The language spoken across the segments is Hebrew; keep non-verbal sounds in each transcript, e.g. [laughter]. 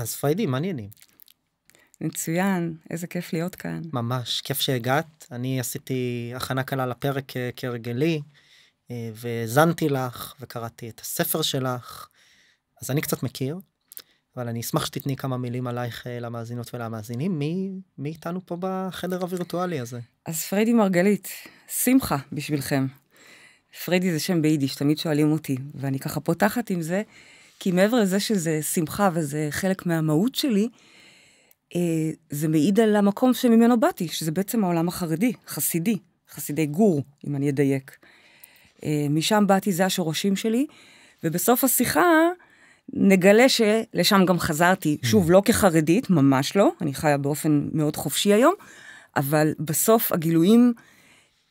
אז פריידי, מה מעניינים. מצוין, איזה כיף להיות כאן. ממש, כיף שהגעת. אני עשיתי הכנה קלה לפרק אה, כהרגלי, אה, והאזנתי לך, וקראתי את הספר שלך, אז אני קצת מכיר, אבל אני אשמח שתתני כמה מילים עלייך אה, למאזינות ולמאזינים. מי, מי איתנו פה בחדר הווירטואלי הזה? אז פריידי מרגלית, שמחה בשבילכם. פריידי זה שם ביידיש, תמיד שואלים אותי, ואני ככה פותחת עם זה. כי מעבר לזה שזה שמחה וזה חלק מהמהות שלי, אה, זה מעיד על המקום שממנו באתי, שזה בעצם העולם החרדי, חסידי, חסידי גור, אם אני אדייק. אה, משם באתי, זה השורשים שלי, ובסוף השיחה נגלה שלשם גם חזרתי, mm. שוב, לא כחרדית, ממש לא, אני חיה באופן מאוד חופשי היום, אבל בסוף הגילויים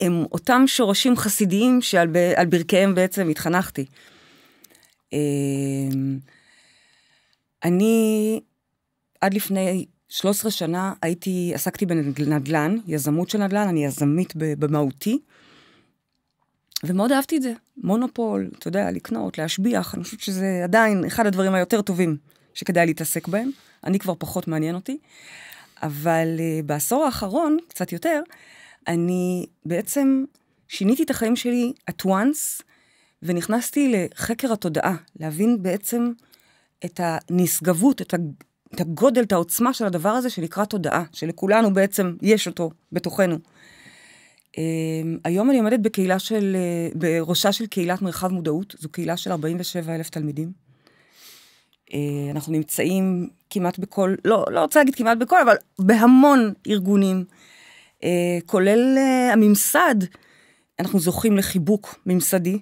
הם אותם שורשים חסידיים שעל ב- ברכיהם בעצם התחנכתי. אמ, אני עד לפני 13 שנה הייתי, עסקתי בנדל"ן, יזמות של נדל"ן, אני יזמית במהותי, ומאוד אהבתי את זה. מונופול, אתה יודע, לקנות, להשביח, אני חושבת שזה עדיין אחד הדברים היותר טובים שכדאי להתעסק בהם. אני כבר פחות מעניין אותי, אבל אה, בעשור האחרון, קצת יותר, אני בעצם שיניתי את החיים שלי at once, ונכנסתי לחקר התודעה, להבין בעצם את הנשגבות, את, הגודל, את העוצמה של הדבר הזה שנקרא תודעה, שלכולנו בעצם יש אותו בתוכנו. אה, היום אני עומדת בקהילה של, אה, בראשה של קהילת מרחב מודעות, זו קהילה של 47 אלף תלמידים. אה, אנחנו נמצאים כמעט בכל, לא, לא רוצה להגיד כמעט בכל, אבל בהמון ארגונים, כולל הממסד, אנחנו זוכים לחיבוק ממסדי.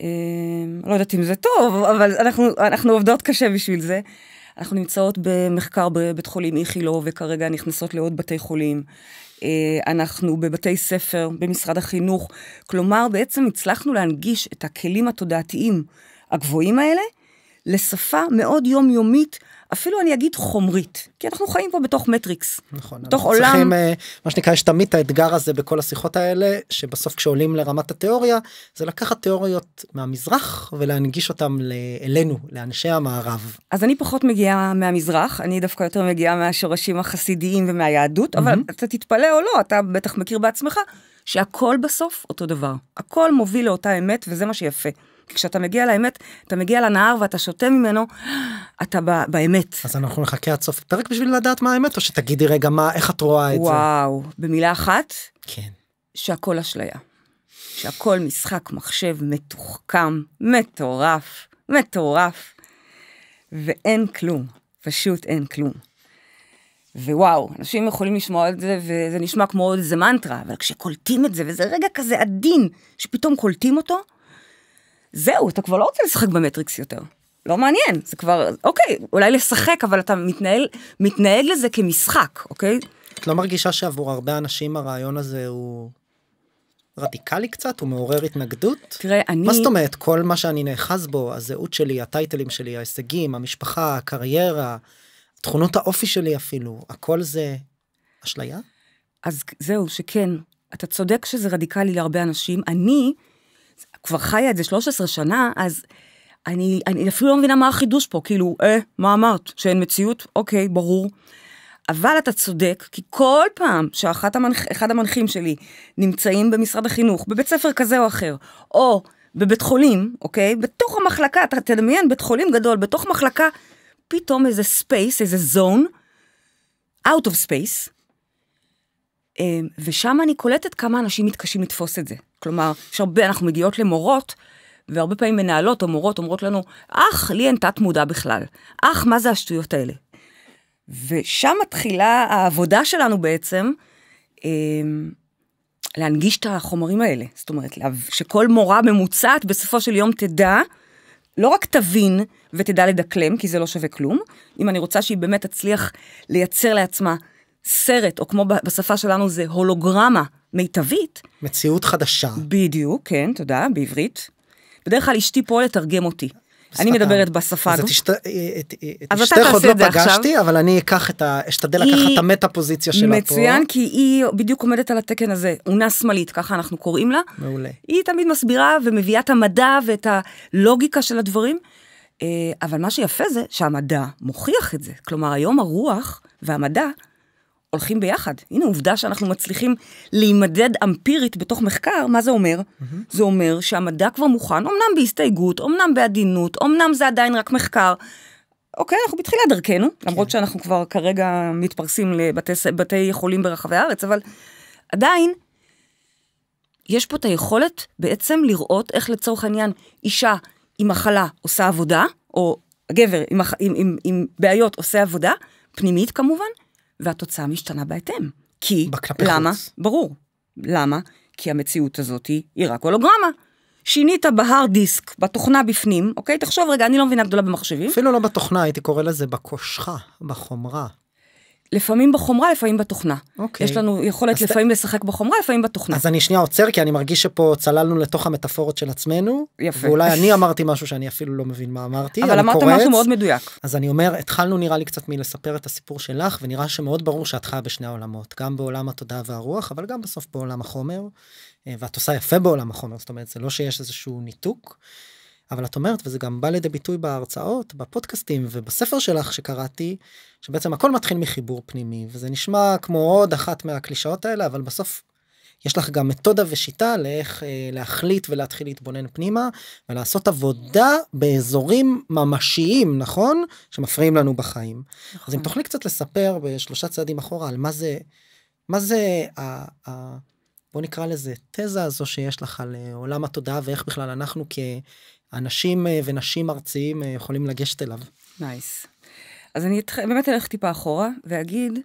אמ, לא יודעת אם זה טוב, אבל אנחנו, אנחנו עובדות קשה בשביל זה. אנחנו נמצאות במחקר בבית חולים איכילוב, וכרגע נכנסות לעוד בתי חולים. אה, אנחנו בבתי ספר, במשרד החינוך. כלומר, בעצם הצלחנו להנגיש את הכלים התודעתיים הגבוהים האלה לשפה מאוד יומיומית. אפילו אני אגיד חומרית, כי אנחנו חיים פה בתוך מטריקס, נכון, בתוך עולם. צריכים, אה, מה שנקרא, יש תמיד את האתגר הזה בכל השיחות האלה, שבסוף כשעולים לרמת התיאוריה, זה לקחת תיאוריות מהמזרח ולהנגיש אותן אלינו, לאנשי המערב. אז אני פחות מגיעה מהמזרח, אני דווקא יותר מגיעה מהשורשים החסידיים ומהיהדות, אבל mm-hmm. אתה תתפלא או לא, אתה בטח מכיר בעצמך, שהכל בסוף אותו דבר. הכל מוביל לאותה אמת, וזה מה שיפה. כי כשאתה מגיע לאמת, אתה מגיע לנהר ואתה שותה ממנו, אתה בא, באמת. אז אנחנו נחכה עד סוף הפרק בשביל לדעת מה האמת, או שתגידי רגע מה, איך את רואה את וואו, זה. וואו, במילה אחת, כן. שהכל אשליה. שהכל משחק מחשב מתוחכם, מטורף, מטורף, ואין כלום, פשוט אין כלום. ווואו, אנשים יכולים לשמוע את זה, וזה נשמע כמו איזה מנטרה, אבל כשקולטים את זה, וזה רגע כזה עדין, שפתאום קולטים אותו, זהו, אתה כבר לא רוצה לשחק במטריקס יותר. לא מעניין, זה כבר, אוקיי, אולי לשחק, אבל אתה מתנהל, מתנהג לזה כמשחק, אוקיי? את לא מרגישה שעבור הרבה אנשים הרעיון הזה הוא רדיקלי קצת? הוא מעורר התנגדות? תראה, אני... מה זאת אומרת? כל מה שאני נאחז בו, הזהות שלי, הטייטלים שלי, ההישגים, המשפחה, הקריירה, תכונות האופי שלי אפילו, הכל זה אשליה? אז זהו, שכן. אתה צודק שזה רדיקלי להרבה אנשים. אני... כבר חיה את זה 13 שנה, אז אני, אני אפילו לא מבינה מה החידוש פה, כאילו, אה, מה אמרת? שאין מציאות? אוקיי, ברור. אבל אתה צודק, כי כל פעם שאחד המנח, המנחים שלי נמצאים במשרד החינוך, בבית ספר כזה או אחר, או בבית חולים, אוקיי? בתוך המחלקה, אתה תדמיין בית חולים גדול, בתוך מחלקה, פתאום איזה ספייס, איזה זון, out of space, אמ, ושם אני קולטת כמה אנשים מתקשים לתפוס את זה. כלומר, יש הרבה, אנחנו מגיעות למורות, והרבה פעמים מנהלות או מורות אומרות לנו, אך, לי אין תת מודע בכלל. אך, מה זה השטויות האלה? ושם מתחילה העבודה שלנו בעצם, אמ, להנגיש את החומרים האלה. זאת אומרת, שכל מורה ממוצעת בסופו של יום תדע, לא רק תבין ותדע לדקלם, כי זה לא שווה כלום, אם אני רוצה שהיא באמת תצליח לייצר לעצמה סרט, או כמו בשפה שלנו זה הולוגרמה מיטבית. מציאות חדשה. בדיוק, כן, תודה, בעברית. בדרך כלל אשתי פה לתרגם אותי. אני מדברת בשפה הזאת. אז את אשתך עוד לא פגשתי, אבל אני אקח את ה... אשתדל לקחת את המטה פוזיציה שלה פה. מצוין, כי היא בדיוק עומדת על התקן הזה, עונה שמאלית, ככה אנחנו קוראים לה. מעולה. היא תמיד מסבירה ומביאה את המדע ואת הלוגיקה של הדברים. אה, אבל מה שיפה זה שהמדע מוכיח את זה. כלומר, היום הרוח והמדע הולכים ביחד. הנה עובדה שאנחנו מצליחים להימדד אמפירית בתוך מחקר, מה זה אומר? Mm-hmm. זה אומר שהמדע כבר מוכן, אמנם בהסתייגות, אמנם בעדינות, אמנם זה עדיין רק מחקר. אוקיי, אנחנו בתחילת דרכנו, כן. למרות שאנחנו כבר כרגע מתפרסים לבתי חולים ברחבי הארץ, אבל עדיין, יש פה את היכולת בעצם לראות איך לצורך העניין אישה עם מחלה עושה עבודה, או גבר עם, עם, עם, עם בעיות עושה עבודה, פנימית כמובן, והתוצאה משתנה בהתאם. כי, למה? חוץ. ברור. למה? כי המציאות הזאת היא רק הולוגרמה. שינית בהארד דיסק, בתוכנה בפנים, אוקיי? תחשוב רגע, אני לא מבינה גדולה במחשבים. אפילו לא בתוכנה, הייתי קורא לזה בקושחה, בחומרה. לפעמים בחומרה, לפעמים בתוכנה. אוקיי. יש לנו יכולת אז לפעמים ת... לשחק בחומרה, לפעמים בתוכנה. אז אני שנייה עוצר, כי אני מרגיש שפה צללנו לתוך המטאפורות של עצמנו. יפה. ואולי אני אמרתי משהו שאני אפילו לא מבין מה אמרתי. אבל אמרת קורץ, משהו מאוד מדויק. אז אני אומר, התחלנו נראה לי קצת מלספר את הסיפור שלך, ונראה שמאוד ברור שאת חיה בשני העולמות, גם בעולם התודעה והרוח, אבל גם בסוף בעולם החומר, אה, ואת עושה יפה בעולם החומר, זאת אומרת, זה לא שיש איזשהו ניתוק. אבל את אומרת, וזה גם בא לידי ביטוי בהרצאות, בפודקאסטים ובספר שלך שקראתי, שבעצם הכל מתחיל מחיבור פנימי, וזה נשמע כמו עוד אחת מהקלישאות האלה, אבל בסוף יש לך גם מתודה ושיטה לאיך אה, להחליט ולהתחיל להתבונן פנימה, ולעשות עבודה באזורים ממשיים, נכון? שמפריעים לנו בחיים. נכון. אז אם נכון. תוכלי קצת לספר בשלושה צעדים אחורה על מה זה, מה זה ה... ה בוא נקרא לזה תזה הזו שיש לך על אה, עולם התודעה ואיך בכלל אנחנו כ... אנשים אה, ונשים ארציים אה, יכולים לגשת אליו. נייס. Nice. אז אני אתח... באמת אלך טיפה אחורה ואגיד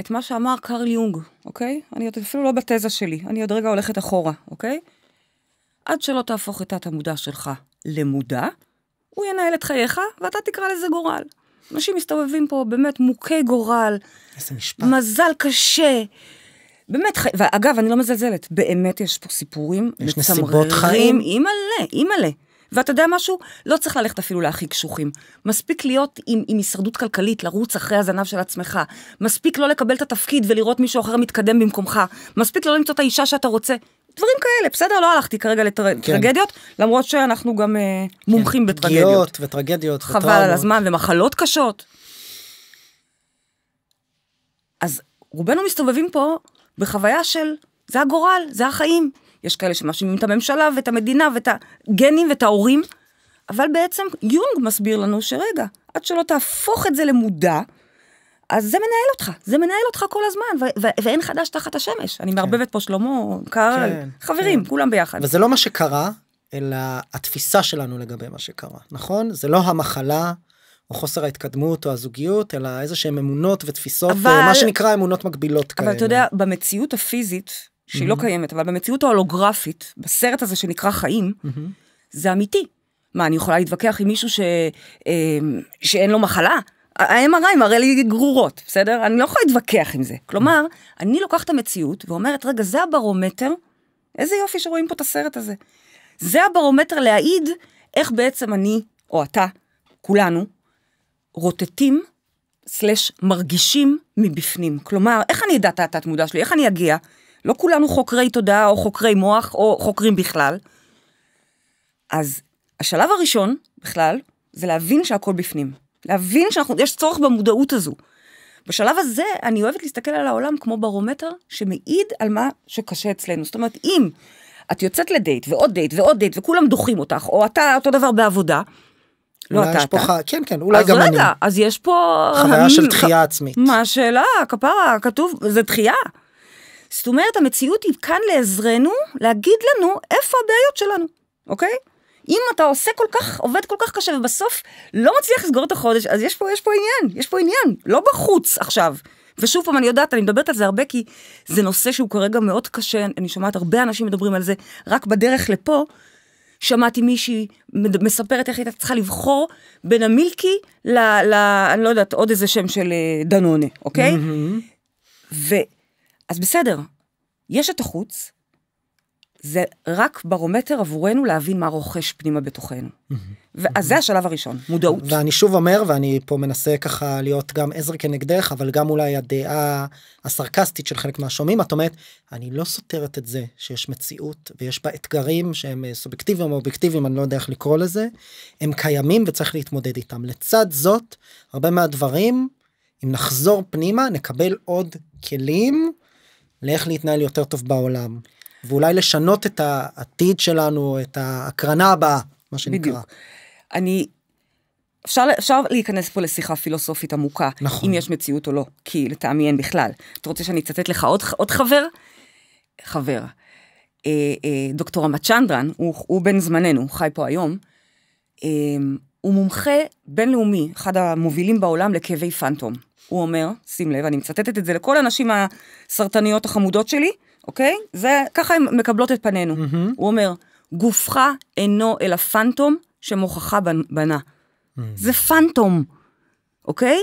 את מה שאמר קרל יונג, אוקיי? אני עוד אפילו לא בתזה שלי, אני עוד רגע הולכת אחורה, אוקיי? עד שלא תהפוך את התת המודע שלך למודע, הוא ינהל את חייך ואתה תקרא לזה גורל. אנשים מסתובבים פה באמת מוכי גורל, איזה משפט. מזל קשה, באמת, חי... ואגב, אני לא מזלזלת, באמת יש פה סיפורים יש מצמררים. יש נסיבות חיים. אימא'לה, אימא'לה. ואתה יודע משהו? לא צריך ללכת אפילו להכי קשוחים. מספיק להיות עם, עם הישרדות כלכלית, לרוץ אחרי הזנב של עצמך. מספיק לא לקבל את התפקיד ולראות מישהו אחר מתקדם במקומך. מספיק לא למצוא את האישה שאתה רוצה. דברים כאלה, בסדר? לא הלכתי כרגע לטרגדיות, לטר... כן. למרות שאנחנו גם uh, מומחים כן, בטרגדיות. פגיעות וטרגדיות. חבל וטראומות. על הזמן, ומחלות קשות. אז רובנו מסתובבים פה בחוויה של זה הגורל, זה החיים. יש כאלה שמאשימים את הממשלה ואת המדינה ואת הגנים ואת ההורים, אבל בעצם יונג מסביר לנו שרגע, עד שלא תהפוך את זה למודע, אז זה מנהל אותך, זה מנהל אותך כל הזמן, ואין חדש תחת השמש. אני כן. מערבבת פה שלמה, קהל, כן, חברים, כן. כולם ביחד. וזה לא מה שקרה, אלא התפיסה שלנו לגבי מה שקרה, נכון? זה לא המחלה, או חוסר ההתקדמות או הזוגיות, אלא איזה שהן אמונות ותפיסות, אבל... מה שנקרא אמונות מקבילות כאלה. אבל אתה יודע, במציאות הפיזית, שהיא לא mm-hmm. לא קיימת, אבל במציאות ההולוגרפית, בסרט הזה שנקרא חיים, mm-hmm. זה אמיתי. מה, אני יכולה להתווכח עם מישהו ש... אה, שאין לו מחלה? ה-MRI מראה לי גרורות, בסדר? אני לא יכולה להתווכח עם זה. כלומר, אני לוקחת את המציאות ואומרת, רגע, זה הברומטר, איזה יופי שרואים פה את הסרט הזה. זה הברומטר להעיד איך בעצם אני, או אתה, כולנו, רוטטים, סלש מרגישים מבפנים. כלומר, איך אני אדע את התת-מודע שלי? איך אני אגיע? לא כולנו חוקרי תודעה או חוקרי מוח או חוקרים בכלל. אז השלב הראשון בכלל זה להבין שהכל בפנים. להבין שיש צורך במודעות הזו. בשלב הזה אני אוהבת להסתכל על העולם כמו ברומטר שמעיד על מה שקשה אצלנו. זאת אומרת, אם את יוצאת לדייט ועוד דייט ועוד דייט וכולם דוחים אותך, או אתה אותו דבר בעבודה, לא אתה, אתה. פה ח... כן, כן, אולי גם רגע, אני. אז רגע, אז יש פה... חוויה של אה, דחייה ח... עצמית. מה השאלה? כפרה, כתוב, זה דחייה. זאת אומרת, המציאות היא כאן לעזרנו, להגיד לנו איפה הבעיות שלנו, אוקיי? אם אתה עושה כל כך, עובד כל כך קשה ובסוף לא מצליח לסגור את החודש, אז יש פה, יש פה עניין, יש פה עניין, לא בחוץ עכשיו. ושוב פעם, אני יודעת, אני מדברת על זה הרבה, כי זה נושא שהוא כרגע מאוד קשה, אני שומעת הרבה אנשים מדברים על זה, רק בדרך לפה, שמעתי מישהי מספרת איך הייתה צריכה לבחור בין המילקי ל... ל אני לא יודעת, עוד איזה שם של אה, דנונה, אוקיי? Mm-hmm. ו... אז בסדר, יש את החוץ, זה רק ברומטר עבורנו להבין מה רוכש פנימה בתוכנו. Mm-hmm. אז זה השלב הראשון, מודעות. ואני שוב אומר, ואני פה מנסה ככה להיות גם עזר כנגדך, אבל גם אולי הדעה הסרקסטית של חלק מהשומעים, את אומרת, אני לא סותרת את זה שיש מציאות ויש בה אתגרים שהם אה, סובייקטיביים או אובייקטיביים, אני לא יודע איך לקרוא לזה, הם קיימים וצריך להתמודד איתם. לצד זאת, הרבה מהדברים, אם נחזור פנימה, נקבל עוד כלים לאיך להתנהל יותר טוב בעולם. ואולי לשנות את העתיד שלנו, את ההקרנה הבאה, מה שנקרא. בדיוק. אני... אפשר, אפשר להיכנס פה לשיחה פילוסופית עמוקה, נכון. אם יש מציאות או לא, כי לטעמי אין בכלל. אתה רוצה שאני אצטט לך עוד, עוד חבר? חבר. אה, אה, דוקטור צ'נדרן, הוא, הוא בן זמננו, הוא חי פה היום, אה, הוא מומחה בינלאומי, אחד המובילים בעולם לכאבי פנטום. הוא אומר, שים לב, אני מצטטת את זה לכל הנשים הסרטניות החמודות שלי, אוקיי? זה, ככה הן מקבלות את פנינו. Mm-hmm. הוא אומר, גופך אינו אלא פנטום שמוכחה בנה. Mm. זה פנטום, אוקיי?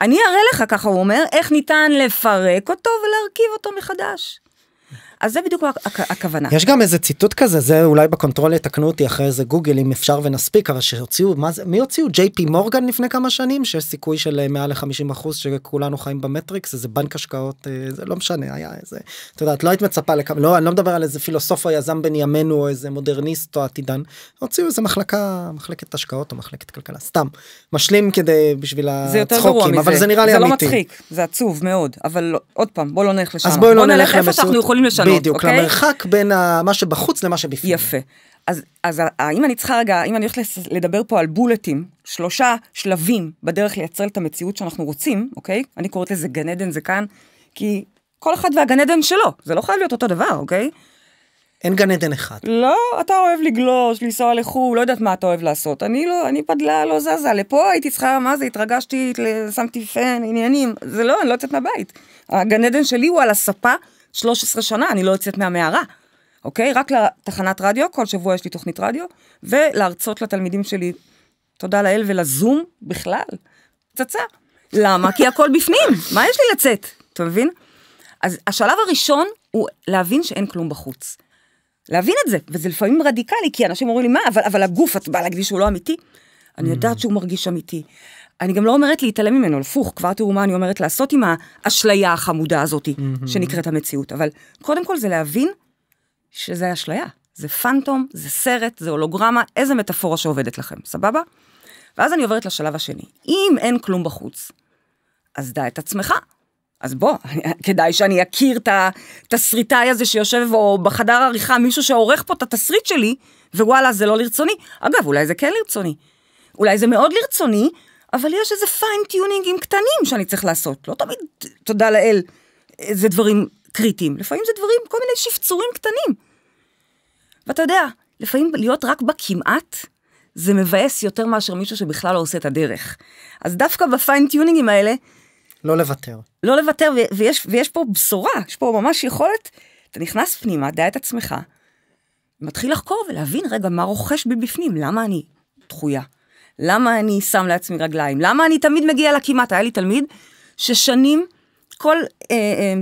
אני אראה לך, ככה הוא אומר, איך ניתן לפרק אותו ולהרכיב אותו מחדש. אז זה בדיוק הכ- הכוונה. יש גם איזה ציטוט כזה, זה אולי בקונטרול יתקנו אותי אחרי איזה גוגל אם אפשר ונספיק, אבל שהוציאו, מה זה, מי הוציאו? ג'יי פי מורגן לפני כמה שנים, שיש סיכוי של אה, מעל ל-50% שכולנו חיים במטריקס, איזה בנק השקעות, אה, זה לא משנה, היה איזה, את יודעת, לא היית מצפה לכמה, לא, אני לא מדבר על איזה פילוסוף או יזם בן ימינו או איזה מודרניסט או עתידן, הוציאו איזה מחלקה, מחלקת השקעות או מחלקת כלכלה, סתם, משלים כדי, בשביל הצחוקים, אבל זה נראה לי אמיתי. זה לא מצחיק, זה עצוב מאוד, אבל עוד פעם, בוא לא נלך לשם. אז לא בוא לא נלך למסות. שונות, בדיוק, אוקיי? למרחק בין ה... מה שבחוץ למה שבפנים. יפה. אז, אז אם אני צריכה רגע, אם אני הולכת לדבר פה על בולטים, שלושה שלבים בדרך לייצר את המציאות שאנחנו רוצים, אוקיי? אני קוראת לזה גן עדן זה כאן, כי כל אחד והגן עדן שלו, זה לא חייב להיות אותו דבר, אוקיי? אין גן עדן אחד. לא, אתה אוהב לגלוש, לנסוע לחו"ל, לא יודעת מה אתה אוהב לעשות. אני לא, אני פדלה, לא זזה. לפה הייתי צריכה, מה זה, התרגשתי, שמתי פן, עניינים. זה לא, אני לא יוצאת מהבית. הגן עדן שלי הוא על הספה 13 שנה אני לא יוצאת מהמערה, אוקיי? רק לתחנת רדיו, כל שבוע יש לי תוכנית רדיו, ולהרצות לתלמידים שלי, תודה לאל ולזום בכלל, פצצה. למה? כי הכל בפנים, מה יש לי לצאת? אתה מבין? אז השלב הראשון הוא להבין שאין כלום בחוץ. להבין את זה, וזה לפעמים רדיקלי, כי אנשים אומרים לי, מה, אבל, אבל הגוף, את באה להגיד שהוא לא אמיתי? אני יודעת שהוא מרגיש אמיתי. אני גם לא אומרת להתעלם ממנו, הפוך, כבר תראו מה אני אומרת לעשות עם האשליה החמודה הזאת mm-hmm. שנקראת המציאות. אבל קודם כל זה להבין שזה אשליה. זה פנטום, זה סרט, זה הולוגרמה, איזה מטאפורה שעובדת לכם, סבבה? ואז אני עוברת לשלב השני. אם אין כלום בחוץ, אז דע את עצמך. אז בוא, [laughs] כדאי שאני אכיר את התסריטאי הזה שיושב או בחדר עריכה, מישהו שעורך פה את התסריט שלי, ווואלה, זה לא לרצוני. אגב, אולי זה כן לרצוני. אולי זה מאוד לרצוני, אבל יש איזה פיינטיונינגים קטנים שאני צריך לעשות. לא תמיד, תודה לאל, זה דברים קריטיים. לפעמים זה דברים, כל מיני שפצורים קטנים. ואתה יודע, לפעמים להיות רק בכמעט, זה מבאס יותר מאשר מישהו שבכלל לא עושה את הדרך. אז דווקא בפיינטיונינגים האלה... לא לוותר. לא לוותר, ויש, ויש פה בשורה, יש פה ממש יכולת. אתה נכנס פנימה, דע את עצמך, מתחיל לחקור ולהבין רגע מה רוכש בי בפנים, למה אני דחויה. למה אני שם לעצמי רגליים? למה אני תמיד מגיע לכמעט? היה לי תלמיד ששנים, כל אה, אה,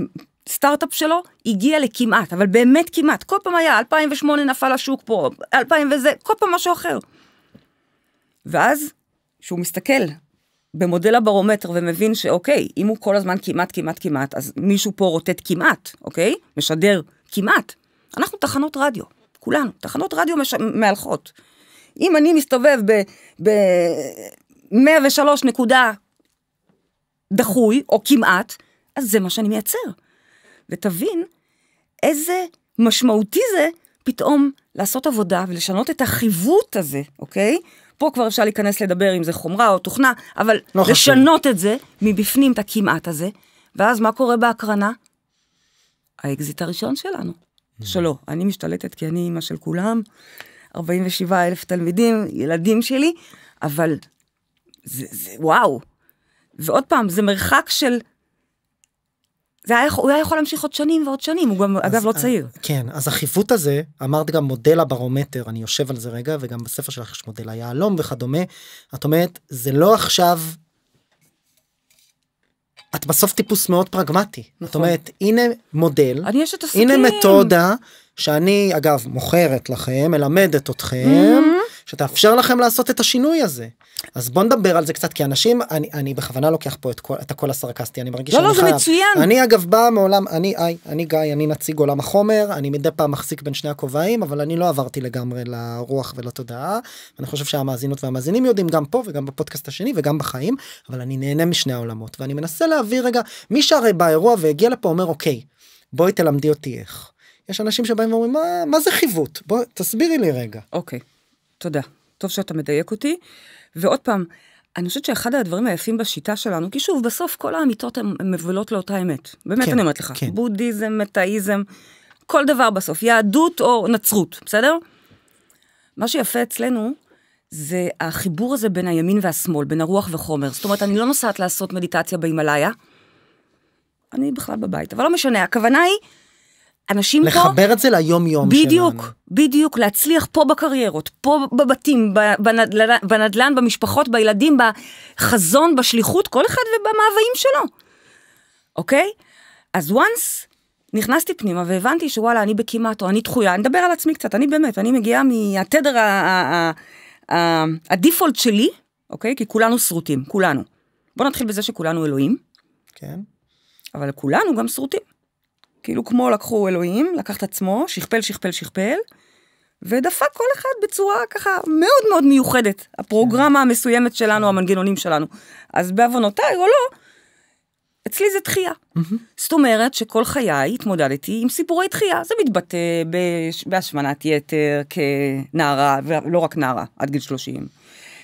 סטארט-אפ שלו הגיע לכמעט, אבל באמת כמעט. כל פעם היה, 2008 נפל השוק פה, 2000 וזה, כל פעם משהו אחר. ואז, כשהוא מסתכל במודל הברומטר ומבין שאוקיי, אם הוא כל הזמן כמעט, כמעט, כמעט, אז מישהו פה רוטט כמעט, אוקיי? משדר כמעט. אנחנו תחנות רדיו, כולנו. תחנות רדיו מש... מהלכות. אם אני מסתובב ב-103 נקודה דחוי, או כמעט, אז זה מה שאני מייצר. ותבין איזה משמעותי זה פתאום לעשות עבודה ולשנות את החיווט הזה, אוקיי? פה כבר אפשר להיכנס לדבר אם זה חומרה או תוכנה, אבל לא לשנות חשוב. את זה מבפנים, את הכמעט הזה, ואז מה קורה בהקרנה? האקזיט הראשון שלנו. Mm. שלא, אני משתלטת כי אני אימא של כולם, 47 אלף תלמידים, ילדים שלי, אבל זה, זה וואו. ועוד פעם, זה מרחק של... זה היה, הוא היה יכול להמשיך עוד שנים ועוד שנים, הוא גם, אז, אגב, לא אה, צעיר. כן, אז החיווט הזה, אמרת גם מודל הברומטר, אני יושב על זה רגע, וגם בספר שלך יש מודל היהלום וכדומה. את אומרת, זה לא עכשיו את בסוף טיפוס מאוד פרגמטי. נכון. זאת אומרת, הנה מודל, הנה מתודה, שאני אגב מוכרת לכם, מלמדת אתכם, mm-hmm. שתאפשר לכם לעשות את השינוי הזה. אז בוא נדבר על זה קצת, כי אנשים, אני, אני בכוונה לוקח פה את, כל, את הקול הסרקסטי, אני מרגיש לא, שאני לא, חייב. לא, לא, זה מצוין. אני אגב בא מעולם, אני, היי, אני גיא, אני נציג עולם החומר, אני מדי פעם מחזיק בין שני הכובעים, אבל אני לא עברתי לגמרי לרוח ולתודעה. אני חושב שהמאזינות והמאזינים יודעים גם פה וגם בפודקאסט השני וגם בחיים, אבל אני נהנה משני העולמות, ואני מנסה להביא רגע, מי שהרי באירוע והגיע לפה אומר, אוקיי, בואי תלמדי אותי איך. יש אנשים שבאים ואומרים, מה, מה זה חיווט? בוא, תסבירי לי רגע. אוקיי, okay, תודה. טוב שאתה מדייק אותי. ועוד פעם, אני חושבת שאחד הדברים היפים בשיטה שלנו, כי שוב, בסוף כל האמיתות הן מבלות לאותה אמת. באמת, כן, אני אומרת לך. כן. בודהיזם, מטאיזם, כל דבר בסוף. יהדות או נצרות, בסדר? מה שיפה אצלנו, זה החיבור הזה בין הימין והשמאל, בין הרוח וחומר. זאת אומרת, אני לא נוסעת לעשות מדיטציה בהימאליה, אני בכלל בבית, אבל לא משנה, הכוונה היא אנשים לחבר פה... לחבר את זה ליום-יום שלנו. בדיוק, בדיוק, להצליח פה בקריירות, פה בבתים, בנדל"ן, בנדלן, במשפחות, בילדים, בחזון, בשליחות, כל אחד ובמאוויים שלו, אוקיי? אז once נכנסתי פנימה והבנתי שוואלה, אני בכמעט, או אני דחויה, אני אדבר על עצמי קצת, אני באמת, אני מגיעה מהתדר, הדיפולט שלי, אוקיי? כי כולנו שרוטים, כולנו. בוא נתחיל בזה שכולנו אלוהים. כן. אבל כולנו גם שרוטים. כאילו כמו לקחו אלוהים, לקח את עצמו, שכפל, שכפל, שכפל, ודפק כל אחד בצורה ככה מאוד מאוד מיוחדת, הפרוגרמה כן. המסוימת שלנו, כן. המנגנונים שלנו. אז בעוונותיי או לא, אצלי זה תחייה. Mm-hmm. זאת אומרת שכל חיי התמודדתי עם סיפורי תחייה. זה מתבטא בהשמנת יתר כנערה, ולא רק נערה, עד גיל 30.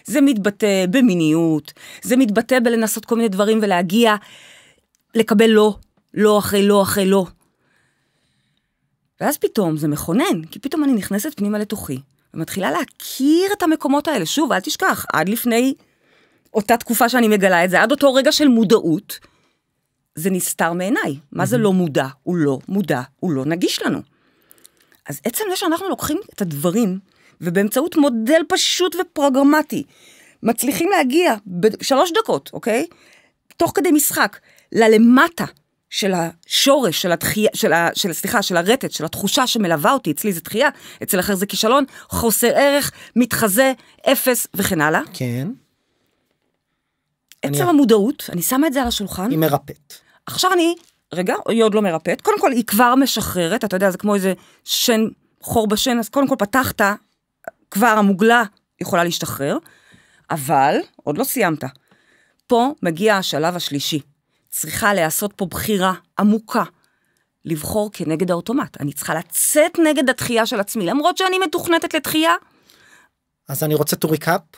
זה מתבטא במיניות, זה מתבטא בלנסות כל מיני דברים ולהגיע, לקבל לא, לא אחרי לא אחרי לא. ואז פתאום זה מכונן, כי פתאום אני נכנסת פנימה לתוכי, ומתחילה להכיר את המקומות האלה. שוב, אל תשכח, עד לפני אותה תקופה שאני מגלה את זה, עד אותו רגע של מודעות, זה נסתר מעיניי. Mm-hmm. מה זה mm-hmm. לא מודע? הוא לא מודע, הוא לא נגיש לנו. אז עצם זה שאנחנו לוקחים את הדברים, ובאמצעות מודל פשוט ופרגרמטי, מצליחים להגיע בשלוש דקות, אוקיי? תוך כדי משחק, ללמטה, של השורש, של התחייה, של, ה, של, סליחה, של הרטט, של התחושה שמלווה אותי, אצלי זה תחייה, אצל אחר זה כישלון, חוסר ערך, מתחזה, אפס וכן הלאה. כן. עצם אני... המודעות, אני שמה את זה על השולחן. היא מרפאת. עכשיו אני, רגע, היא עוד לא מרפאת, קודם כל היא כבר משחררת, אתה יודע, זה כמו איזה שן, חור בשן, אז קודם כל פתחת, כבר המוגלה יכולה להשתחרר, אבל עוד לא סיימת. פה מגיע השלב השלישי. צריכה להיעשות פה בחירה עמוקה, לבחור כנגד האוטומט. אני צריכה לצאת נגד התחייה של עצמי, למרות שאני מתוכנתת לתחייה. אז אני רוצה to recap.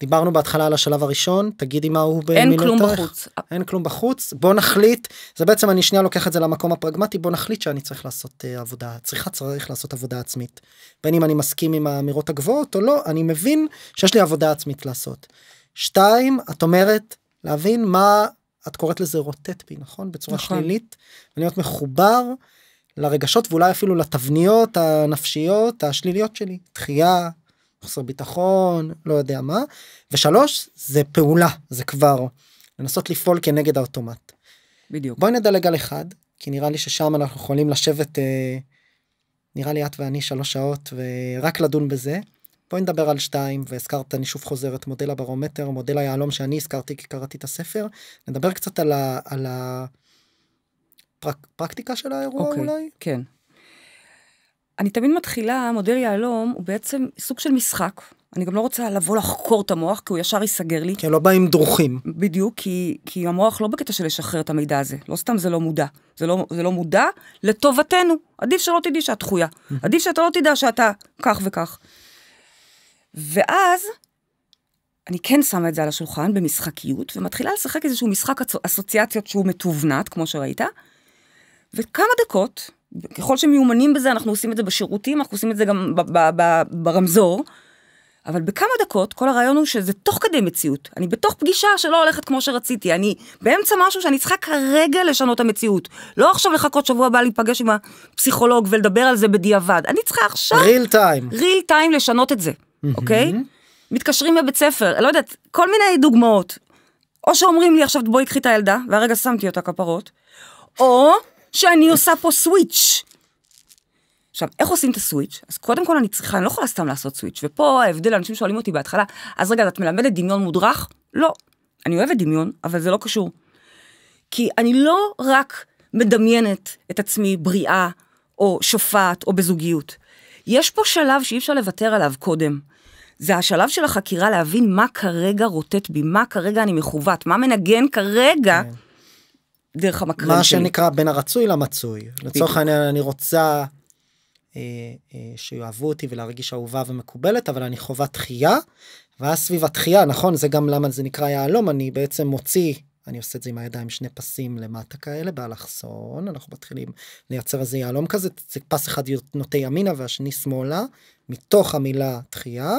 דיברנו בהתחלה על השלב הראשון, תגידי מה הוא במילותך. אין כלום בחוץ. אין כלום בחוץ, בוא נחליט, זה בעצם אני שנייה לוקח את זה למקום הפרגמטי, בוא נחליט שאני צריך לעשות uh, עבודה, צריכה צריך לעשות עבודה עצמית. בין אם אני מסכים עם האמירות הגבוהות או לא, אני מבין שיש לי עבודה עצמית לעשות. שתיים, את אומרת, להבין מה את קוראת לזה רוטט בי, נכון? בצורה נכון. שלילית. ולהיות מחובר לרגשות ואולי אפילו לתבניות הנפשיות השליליות שלי. דחייה, חוסר ביטחון, לא יודע מה. ושלוש, זה פעולה, זה כבר לנסות לפעול כנגד האוטומט. בדיוק. בואי נדלג על אחד, כי נראה לי ששם אנחנו יכולים לשבת, אה, נראה לי את ואני שלוש שעות, ורק לדון בזה. בואי נדבר על שתיים, והזכרת, אני שוב חוזר את מודל הברומטר, מודל היהלום שאני הזכרתי כי קראתי את הספר. נדבר קצת על, ה, על הפרקטיקה של האירוע okay, אוקיי, אולי? כן. אני תמיד מתחילה, מודל יהלום הוא בעצם סוג של משחק. אני גם לא רוצה לבוא לחקור את המוח, כי הוא ישר ייסגר לי. כי לא באים דרוכים. בדיוק, כי, כי המוח לא בקטע של לשחרר את המידע הזה. לא סתם זה לא מודע. זה לא, זה לא מודע לטובתנו. עדיף שלא תדעי שאת דחויה. עדיף שאתה לא תדע שאתה כך וכך. ואז אני כן שמה את זה על השולחן במשחקיות, ומתחילה לשחק איזשהו משחק אסוציאציות שהוא מתוונת, כמו שראית, וכמה דקות, ככל שמיומנים בזה, אנחנו עושים את זה בשירותים, אנחנו עושים את זה גם ברמזור, אבל בכמה דקות, כל הרעיון הוא שזה תוך כדי מציאות. אני בתוך פגישה שלא הולכת כמו שרציתי, אני באמצע משהו שאני צריכה כרגע לשנות המציאות. לא עכשיו לחכות שבוע הבא להיפגש עם הפסיכולוג ולדבר על זה בדיעבד. אני צריכה עכשיו... ריל טיים. ריל טיים לשנות את זה. אוקיי? מתקשרים לבית ספר, לא יודעת, כל מיני דוגמאות. או שאומרים לי עכשיו בואי קחי את הילדה, והרגע שמתי אותה כפרות, או שאני עושה פה סוויץ'. עכשיו, איך עושים את הסוויץ'? אז קודם כל אני צריכה, אני לא יכולה סתם לעשות סוויץ', ופה ההבדל, אנשים שואלים אותי בהתחלה, אז רגע, את מלמדת דמיון מודרך? לא. אני אוהבת דמיון, אבל זה לא קשור. כי אני לא רק מדמיינת את עצמי בריאה, או שופעת, או בזוגיות. יש פה שלב שאי אפשר לוותר עליו קודם. זה השלב של החקירה להבין מה כרגע רוטט בי, מה כרגע אני מכוות, מה מנגן כרגע כן. דרך המקרים שלי. מה שנקרא בין הרצוי למצוי. לצורך העניין אני רוצה אה, אה, שיאהבו אותי ולהרגיש אהובה ומקובלת, אבל אני חווה תחייה, ואז סביב התחייה, נכון, זה גם למה זה נקרא יהלום, אני בעצם מוציא אני עושה את זה עם הידיים שני פסים למטה כאלה באלכסון אנחנו מתחילים לייצר איזה יהלום כזה זה פס אחד נוטה ימינה והשני שמאלה מתוך המילה תחייה.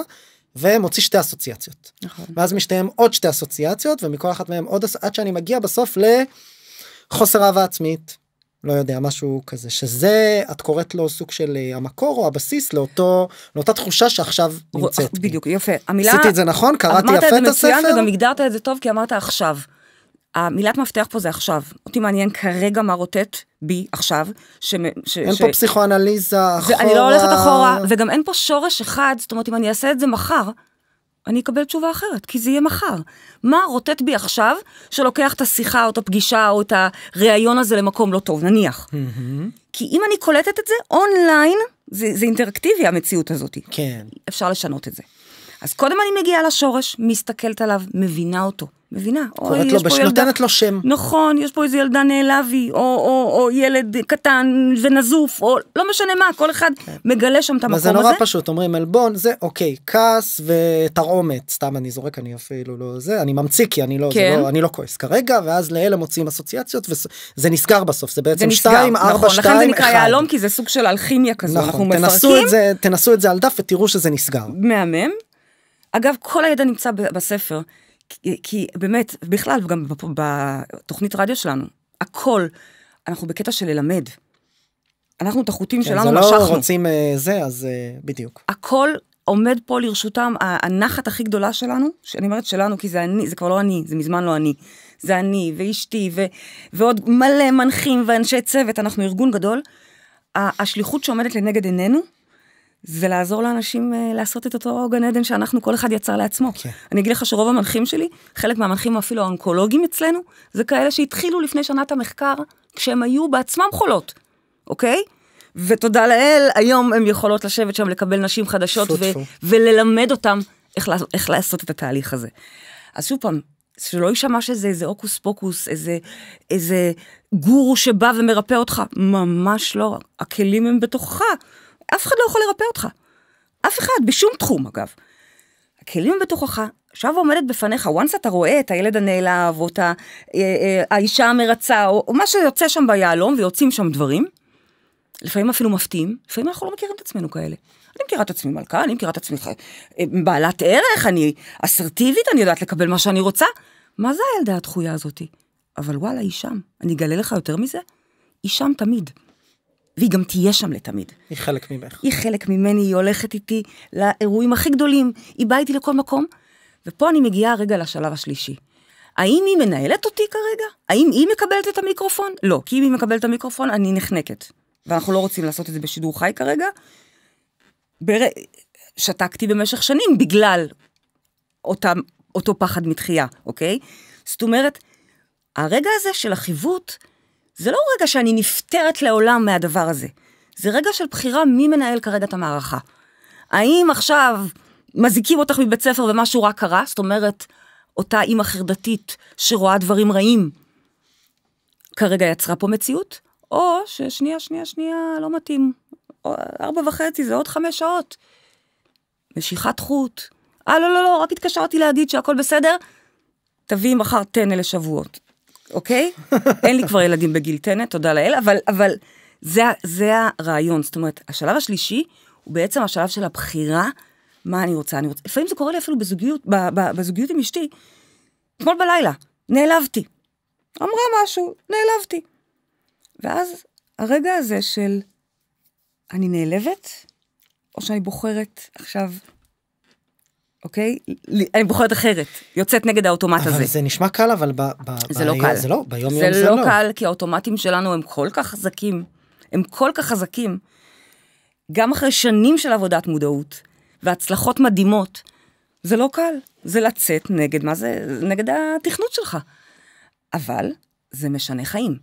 ומוציא שתי אסוציאציות. נכון. ואז משתיהם עוד שתי אסוציאציות ומכל אחת מהם עוד עד שאני מגיע בסוף לחוסר אהבה עצמית. לא יודע משהו כזה שזה את קוראת לו סוג של אה, המקור או הבסיס לאותו לאותה תחושה שעכשיו נמצאת. בדיוק יפה המילה עשיתי את זה נכון קראתי יפה את הספר. אמרת את זה מצוין וגם הגדרת את זה טוב כי אמרת עכשיו. המילת מפתח פה זה עכשיו. אותי מעניין כרגע מה רוטט בי עכשיו. ש, ש, אין ש... פה פסיכואנליזה אחורה. אני לא הולכת אחורה, וגם אין פה שורש אחד, זאת אומרת, אם אני אעשה את זה מחר, אני אקבל תשובה אחרת, כי זה יהיה מחר. מה רוטט בי עכשיו שלוקח את השיחה או את הפגישה או את הריאיון הזה למקום לא טוב, נניח. Mm -hmm. כי אם אני קולטת את זה אונליין, זה, זה אינטראקטיבי המציאות הזאת. כן. אפשר לשנות את זה. אז קודם אני מגיעה לשורש, מסתכלת עליו, מבינה אותו. מבינה? יש לו, ילדה... נותנת לו שם. נכון, יש פה איזה ילדה נעלבי, או, או, או ילד קטן ונזוף, או לא משנה מה, כל אחד כן. מגלה שם את המקום הזה. זה נורא פשוט, אומרים עלבון, זה אוקיי, כעס ותרעומת, סתם אני זורק, אני אפילו לא זה, אני ממציא כי אני לא, לא- כן. לא, אני לא כועס כרגע, ואז לאלה מוציאים אסוציאציות, וזה נסגר בסוף, זה בעצם 2, 4, 2, 1. נכון, לכן זה נקרא יהלום, כי זה סוג של אלכימיה כזו, נכון, אנחנו מפרקים. את, זה, תנסו את זה על דף ותראו שזה נסגר. מהמם. אגב, כל הידע נמצא בספר. כי, כי באמת, בכלל, גם בתוכנית רדיו שלנו, הכל, אנחנו בקטע של ללמד. אנחנו את החוטים כן, שלנו משכנו. זה לא משכנו. רוצים uh, זה, אז uh, בדיוק. הכל עומד פה לרשותם, הנחת הכי גדולה שלנו, שאני אומרת שלנו כי זה אני, זה כבר לא אני, זה מזמן לא אני. זה אני ואשתי ו, ועוד מלא מנחים ואנשי צוות, אנחנו ארגון גדול. השליחות שעומדת לנגד עינינו, ולעזור לעזור לאנשים אה, לעשות את אותו גן עדן שאנחנו, כל אחד יצר לעצמו. Okay. כן. אני אגיד לך שרוב המנחים שלי, חלק מהמנחים אפילו האונקולוגים אצלנו, זה כאלה שהתחילו לפני שנת המחקר, כשהם היו בעצמם חולות, אוקיי? Okay? ותודה לאל, היום הן יכולות לשבת שם, לקבל נשים חדשות, פו, ו- וללמד אותן איך, לעשות, איך לעשות את התהליך הזה. אז שוב פעם, שלא יישמע שזה איזה הוקוס פוקוס, איזה, איזה גורו שבא ומרפא אותך, ממש לא, הכלים הם בתוכך. אף אחד לא יכול לרפא אותך. אף אחד, בשום תחום אגב. הכלים בתוכך, עכשיו עומדת בפניך, once אתה רואה את הילד הנעלב, או את אה, אה, האישה המרצה, או, או מה שיוצא שם ביהלום, ויוצאים שם דברים, לפעמים אפילו מפתיעים, לפעמים אנחנו לא מכירים את עצמנו כאלה. אני מכירה את עצמי מלכה, אני מכירה את עצמי אה, בעלת ערך, אני אסרטיבית, אני יודעת לקבל מה שאני רוצה. מה זה הילדה הדחויה הזאתי? אבל וואלה, היא שם. אני אגלה לך יותר מזה? היא שם תמיד. והיא גם תהיה שם לתמיד. היא חלק ממך. היא חלק ממני, היא הולכת איתי לאירועים הכי גדולים, היא באה איתי לכל מקום. ופה אני מגיעה רגע לשלב השלישי. האם היא מנהלת אותי כרגע? האם היא מקבלת את המיקרופון? לא, כי אם היא מקבלת את המיקרופון, אני נחנקת. ואנחנו לא רוצים לעשות את זה בשידור חי כרגע. בר... שתקתי במשך שנים בגלל אותה, אותו פחד מתחייה, אוקיי? זאת אומרת, הרגע הזה של החיווט, זה לא רגע שאני נפטרת לעולם מהדבר הזה. זה רגע של בחירה מי מנהל כרגע את המערכה. האם עכשיו מזיקים אותך מבית ספר ומשהו רע קרה? זאת אומרת, אותה אימא חרדתית שרואה דברים רעים, כרגע יצרה פה מציאות? או ששנייה, שנייה, שנייה, לא מתאים. ארבע וחצי זה עוד חמש שעות. משיכת חוט. אה, לא, לא, לא, רק התקשרתי להגיד שהכל בסדר. תביאי מחר תנא לשבועות. אוקיי? אין לי כבר ילדים בגיל טנט, תודה לאל, אבל, אבל זה, זה הרעיון. זאת אומרת, השלב השלישי הוא בעצם השלב של הבחירה, מה אני רוצה. אני רוצה. לפעמים זה קורה לי אפילו בזוגיות, ב, ב, בזוגיות עם אשתי. אתמול בלילה, נעלבתי. אמרה משהו, נעלבתי. ואז הרגע הזה של אני נעלבת, או שאני בוחרת עכשיו אוקיי? אני בוחרת אחרת, יוצאת נגד האוטומט אבל הזה. אבל זה נשמע קל, אבל ב... ב זה לא ב... לא קל. זה לא, ביום יום זה, זה לא. זה לא קל, כי האוטומטים שלנו הם כל כך חזקים. הם כל כך חזקים. גם אחרי שנים של עבודת מודעות, והצלחות מדהימות, זה לא קל. זה לצאת נגד מה זה? נגד התכנות שלך. אבל זה משנה חיים.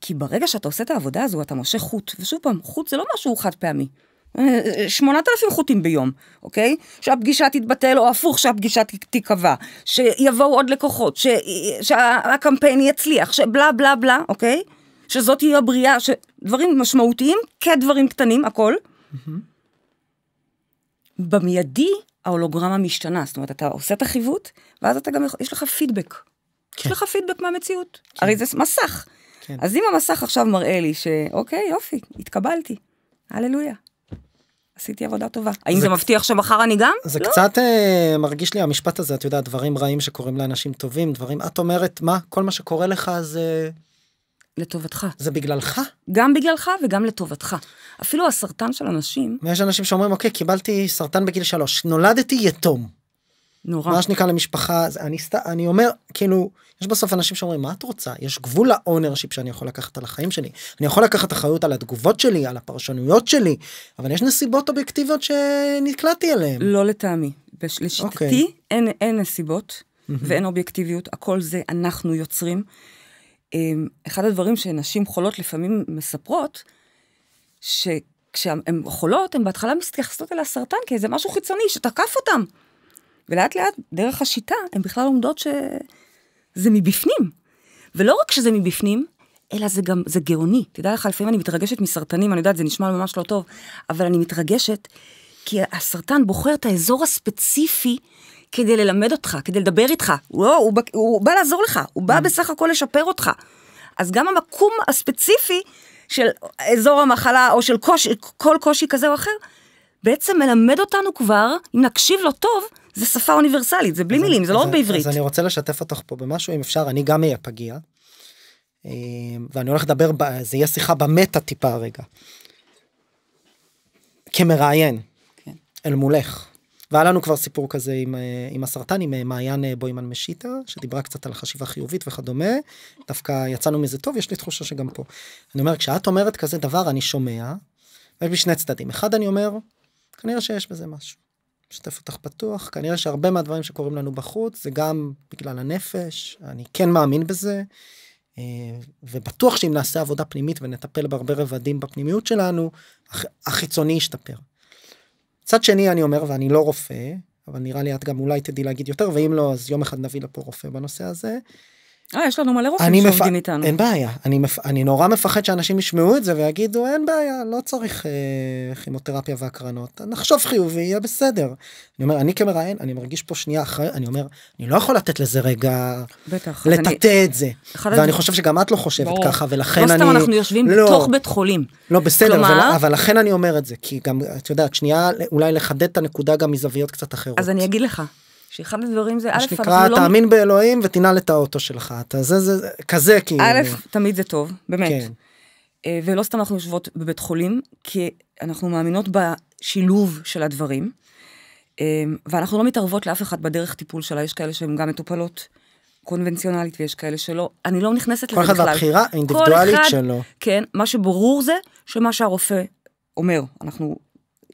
כי ברגע שאתה עושה את העבודה הזו, אתה מושך חוט. ושוב פעם, חוט זה לא משהו חד פעמי. 8,000 חוטים ביום, אוקיי? שהפגישה תתבטל, או הפוך, שהפגישה תיקבע, שיבואו עוד לקוחות, ש... שהקמפיין יצליח, שבלה בלה בלה, אוקיי? שזאת תהיה הבריאה, ש... דברים משמעותיים כדברים קטנים, הכל. Mm-hmm. במיידי ההולוגרמה משתנה, זאת אומרת, אתה עושה את החיווט, ואז אתה גם, יש לך פידבק. כן. יש לך פידבק מהמציאות. כן. הרי זה מסך. כן. אז אם המסך עכשיו מראה לי שאוקיי, יופי, התקבלתי, הללויה. עשיתי עבודה טובה. האם זה, זה מבטיח שמחר אני גם? זה לא? קצת אה, מרגיש לי המשפט הזה, את יודעת, דברים רעים שקורים לאנשים טובים, דברים, את אומרת, מה, כל מה שקורה לך זה... לטובתך. זה בגללך? גם בגללך וגם לטובתך. אפילו הסרטן של אנשים... יש אנשים שאומרים, אוקיי, קיבלתי סרטן בגיל שלוש, נולדתי יתום. נורא. מה שנקרא למשפחה, אני, סת... אני אומר, כאילו, יש בסוף אנשים שאומרים מה את רוצה יש גבול לאונרשיפ שאני יכול לקחת על החיים שלי אני יכול לקחת אחריות על התגובות שלי על הפרשנויות שלי אבל יש נסיבות אובייקטיביות שנקלעתי אליהן. לא לטעמי בש... אוקיי. לשיטתי okay. אין, אין נסיבות mm-hmm. ואין אובייקטיביות הכל זה אנחנו יוצרים. אמ, אחד הדברים שנשים חולות לפעמים מספרות שכשהן חולות הן בהתחלה מתייחסות אל הסרטן כאיזה משהו חיצוני שתקף אותן. ולאט לאט דרך השיטה הן בכלל לומדות ש... זה מבפנים. ולא רק שזה מבפנים, אלא זה גם, זה גאוני. תדע לך, לפעמים אני מתרגשת מסרטנים, אני יודעת, זה נשמע ממש לא טוב, אבל אני מתרגשת, כי הסרטן בוחר את האזור הספציפי כדי ללמד אותך, כדי לדבר איתך. הוא, הוא, הוא, הוא בא לעזור לך, הוא בא mm. בסך הכל לשפר אותך. אז גם המקום הספציפי של אזור המחלה, או של קוש, כל קושי כזה או אחר, בעצם מלמד אותנו כבר, אם נקשיב לו טוב, זה שפה אוניברסלית, זה בלי מילים, אני, זה לא רק בעברית. אז אני רוצה לשתף אותך פה במשהו, אם אפשר, אני גם אהיה פגיע. אמ, ואני הולך לדבר, זה יהיה שיחה במטה טיפה רגע. כמראיין, כן. אל מולך. והיה לנו כבר סיפור כזה עם, אה, עם הסרטן, עם אה, מעיין אה, בוימן משיטה, שדיברה קצת על חשיבה חיובית וכדומה. דווקא יצאנו מזה טוב, יש לי תחושה שגם פה. אני אומר, כשאת אומרת כזה דבר, אני שומע, ויש לי שני צדדים. אחד, אני אומר, כנראה שיש בזה משהו. משתף אותך פתוח, כנראה שהרבה מהדברים שקורים לנו בחוץ זה גם בגלל הנפש, אני כן מאמין בזה, אה, ובטוח שאם נעשה עבודה פנימית ונטפל בהרבה רבדים בפנימיות שלנו, החיצוני ישתפר. מצד שני אני אומר, ואני לא רופא, אבל נראה לי את גם אולי תדעי להגיד יותר, ואם לא אז יום אחד נביא לפה רופא בנושא הזה, אה, יש לנו מלא רופאים שעומדים מפ... איתנו. אין בעיה, אני, מפ... אני נורא מפחד שאנשים ישמעו את זה ויגידו, אין בעיה, לא צריך אה, כימותרפיה והקרנות. נחשוב חיובי, יהיה בסדר. אני אומר, אני כמראיין, אני מרגיש פה שנייה אחרי, אני אומר, אני לא יכול לתת לזה רגע... בטח. לטאטא אני... את זה. ואני זה... חושב שגם את לא חושבת ברור. ככה, ולכן לא אני... לא סתם אנחנו יושבים לא, בתוך בית חולים. לא, בסדר, כלומר... אבל, אבל לכן אני אומר את זה, כי גם, את יודעת, שנייה, אולי לחדד את הנקודה גם מזוויות קצת אחרות. אז אני אגיד לך, שאחד הדברים זה, א', אנחנו לא... מה שנקרא, תאמין באלוהים ותנעל את האוטו שלך. אתה זה, זה, כזה כאילו. א', תמיד זה טוב, באמת. כן. אה, ולא סתם אנחנו יושבות בבית חולים, כי אנחנו מאמינות בשילוב של הדברים, אה, ואנחנו לא מתערבות לאף אחד בדרך טיפול שלה, יש כאלה שהן גם מטופלות קונבנציונלית ויש כאלה שלא, אני לא נכנסת לזה בכלל. כל אחד והבחירה האינדיבידואלית שלו. כן, מה שברור זה שמה שהרופא אומר, אנחנו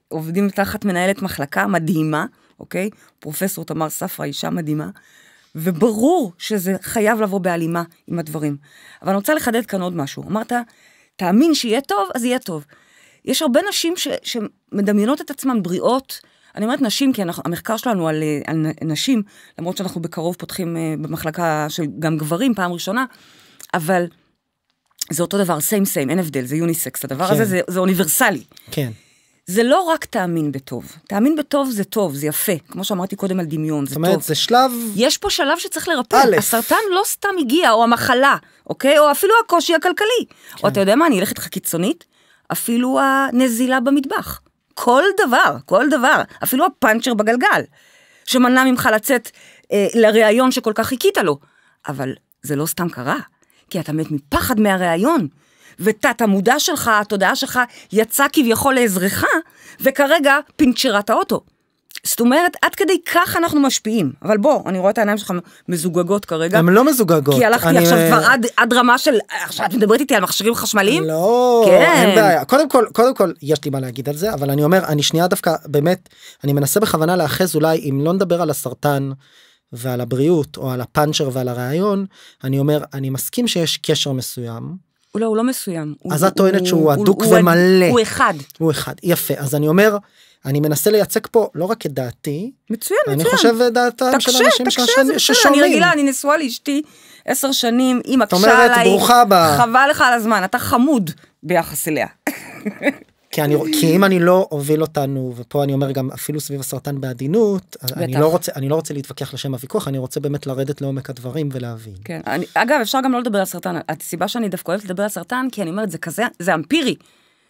עובדים תחת מנהלת מחלקה מדהימה, אוקיי? פרופסור תמר ספרא, אישה מדהימה, וברור שזה חייב לבוא בהלימה עם הדברים. אבל אני רוצה לחדד כאן עוד משהו. אמרת, תאמין שיהיה טוב, אז יהיה טוב. יש הרבה נשים ש, שמדמיינות את עצמן בריאות. אני אומרת נשים, כי אנחנו, המחקר שלנו על, על נשים, למרות שאנחנו בקרוב פותחים אה, במחלקה של גם גברים, פעם ראשונה, אבל זה אותו דבר, סיים סיים, אין הבדל, זה יוניסקס, הדבר כן. הזה זה, זה אוניברסלי. כן. זה לא רק תאמין בטוב. תאמין בטוב זה טוב, זה יפה. כמו שאמרתי קודם על דמיון, זה טוב. זאת אומרת, זה שלב... יש פה שלב שצריך לרפא. א'. הסרטן לא סתם הגיע, או המחלה, אוקיי? או אפילו הקושי הכלכלי. כן. או אתה יודע מה, אני אלך איתך קיצונית, אפילו הנזילה במטבח. כל דבר, כל דבר. אפילו הפאנצ'ר בגלגל, שמנע ממך לצאת אה, לראיון שכל כך חיכית לו. אבל זה לא סתם קרה, כי אתה מת מפחד מהראיון. ותת המודע שלך, התודעה שלך, יצא כביכול לעזרך, וכרגע פינצ'רה את האוטו. זאת אומרת, עד כדי כך אנחנו משפיעים. אבל בוא, אני רואה את העיניים שלך מזוגגות כרגע. הן לא מזוגגות. כי הלכתי אני... עכשיו אה, כבר עד, עד רמה של... עכשיו את מדברת איתי על מכשירים חשמליים? לא, כן. אין בעיה. קודם כל, קודם כל, יש לי מה להגיד על זה, אבל אני אומר, אני שנייה דווקא, באמת, אני מנסה בכוונה לאחז אולי, אם לא נדבר על הסרטן ועל הבריאות, או על הפאנצ'ר ועל הרעיון, אני אומר, אני מסכים שיש קשר מסוים. הוא לא, הוא לא מסוים. אז את טוענת שהוא הדוק ומלא. הוא אחד. הוא אחד, יפה. אז אני אומר, אני מנסה לייצג פה לא רק את דעתי. מצוין, מצוין. אני חושב את דעתם של אנשים ששומעים. אני רגילה, אני נשואה לאשתי עשר שנים, היא מקשה עליי. זאת אומרת, ברוכה הבאה. חבל לך על הזמן, אתה חמוד ביחס אליה. [laughs] כי, אני, כי אם אני לא אוביל אותנו ופה אני אומר גם אפילו סביב הסרטן בעדינות אה, אני לא רוצה אני לא רוצה להתווכח לשם הוויכוח אני רוצה באמת לרדת לעומק הדברים ולהבין. כן אני, אגב אפשר גם לא לדבר על סרטן הסיבה שאני דווקא אוהבת לדבר על סרטן כי אני אומרת זה כזה זה אמפירי.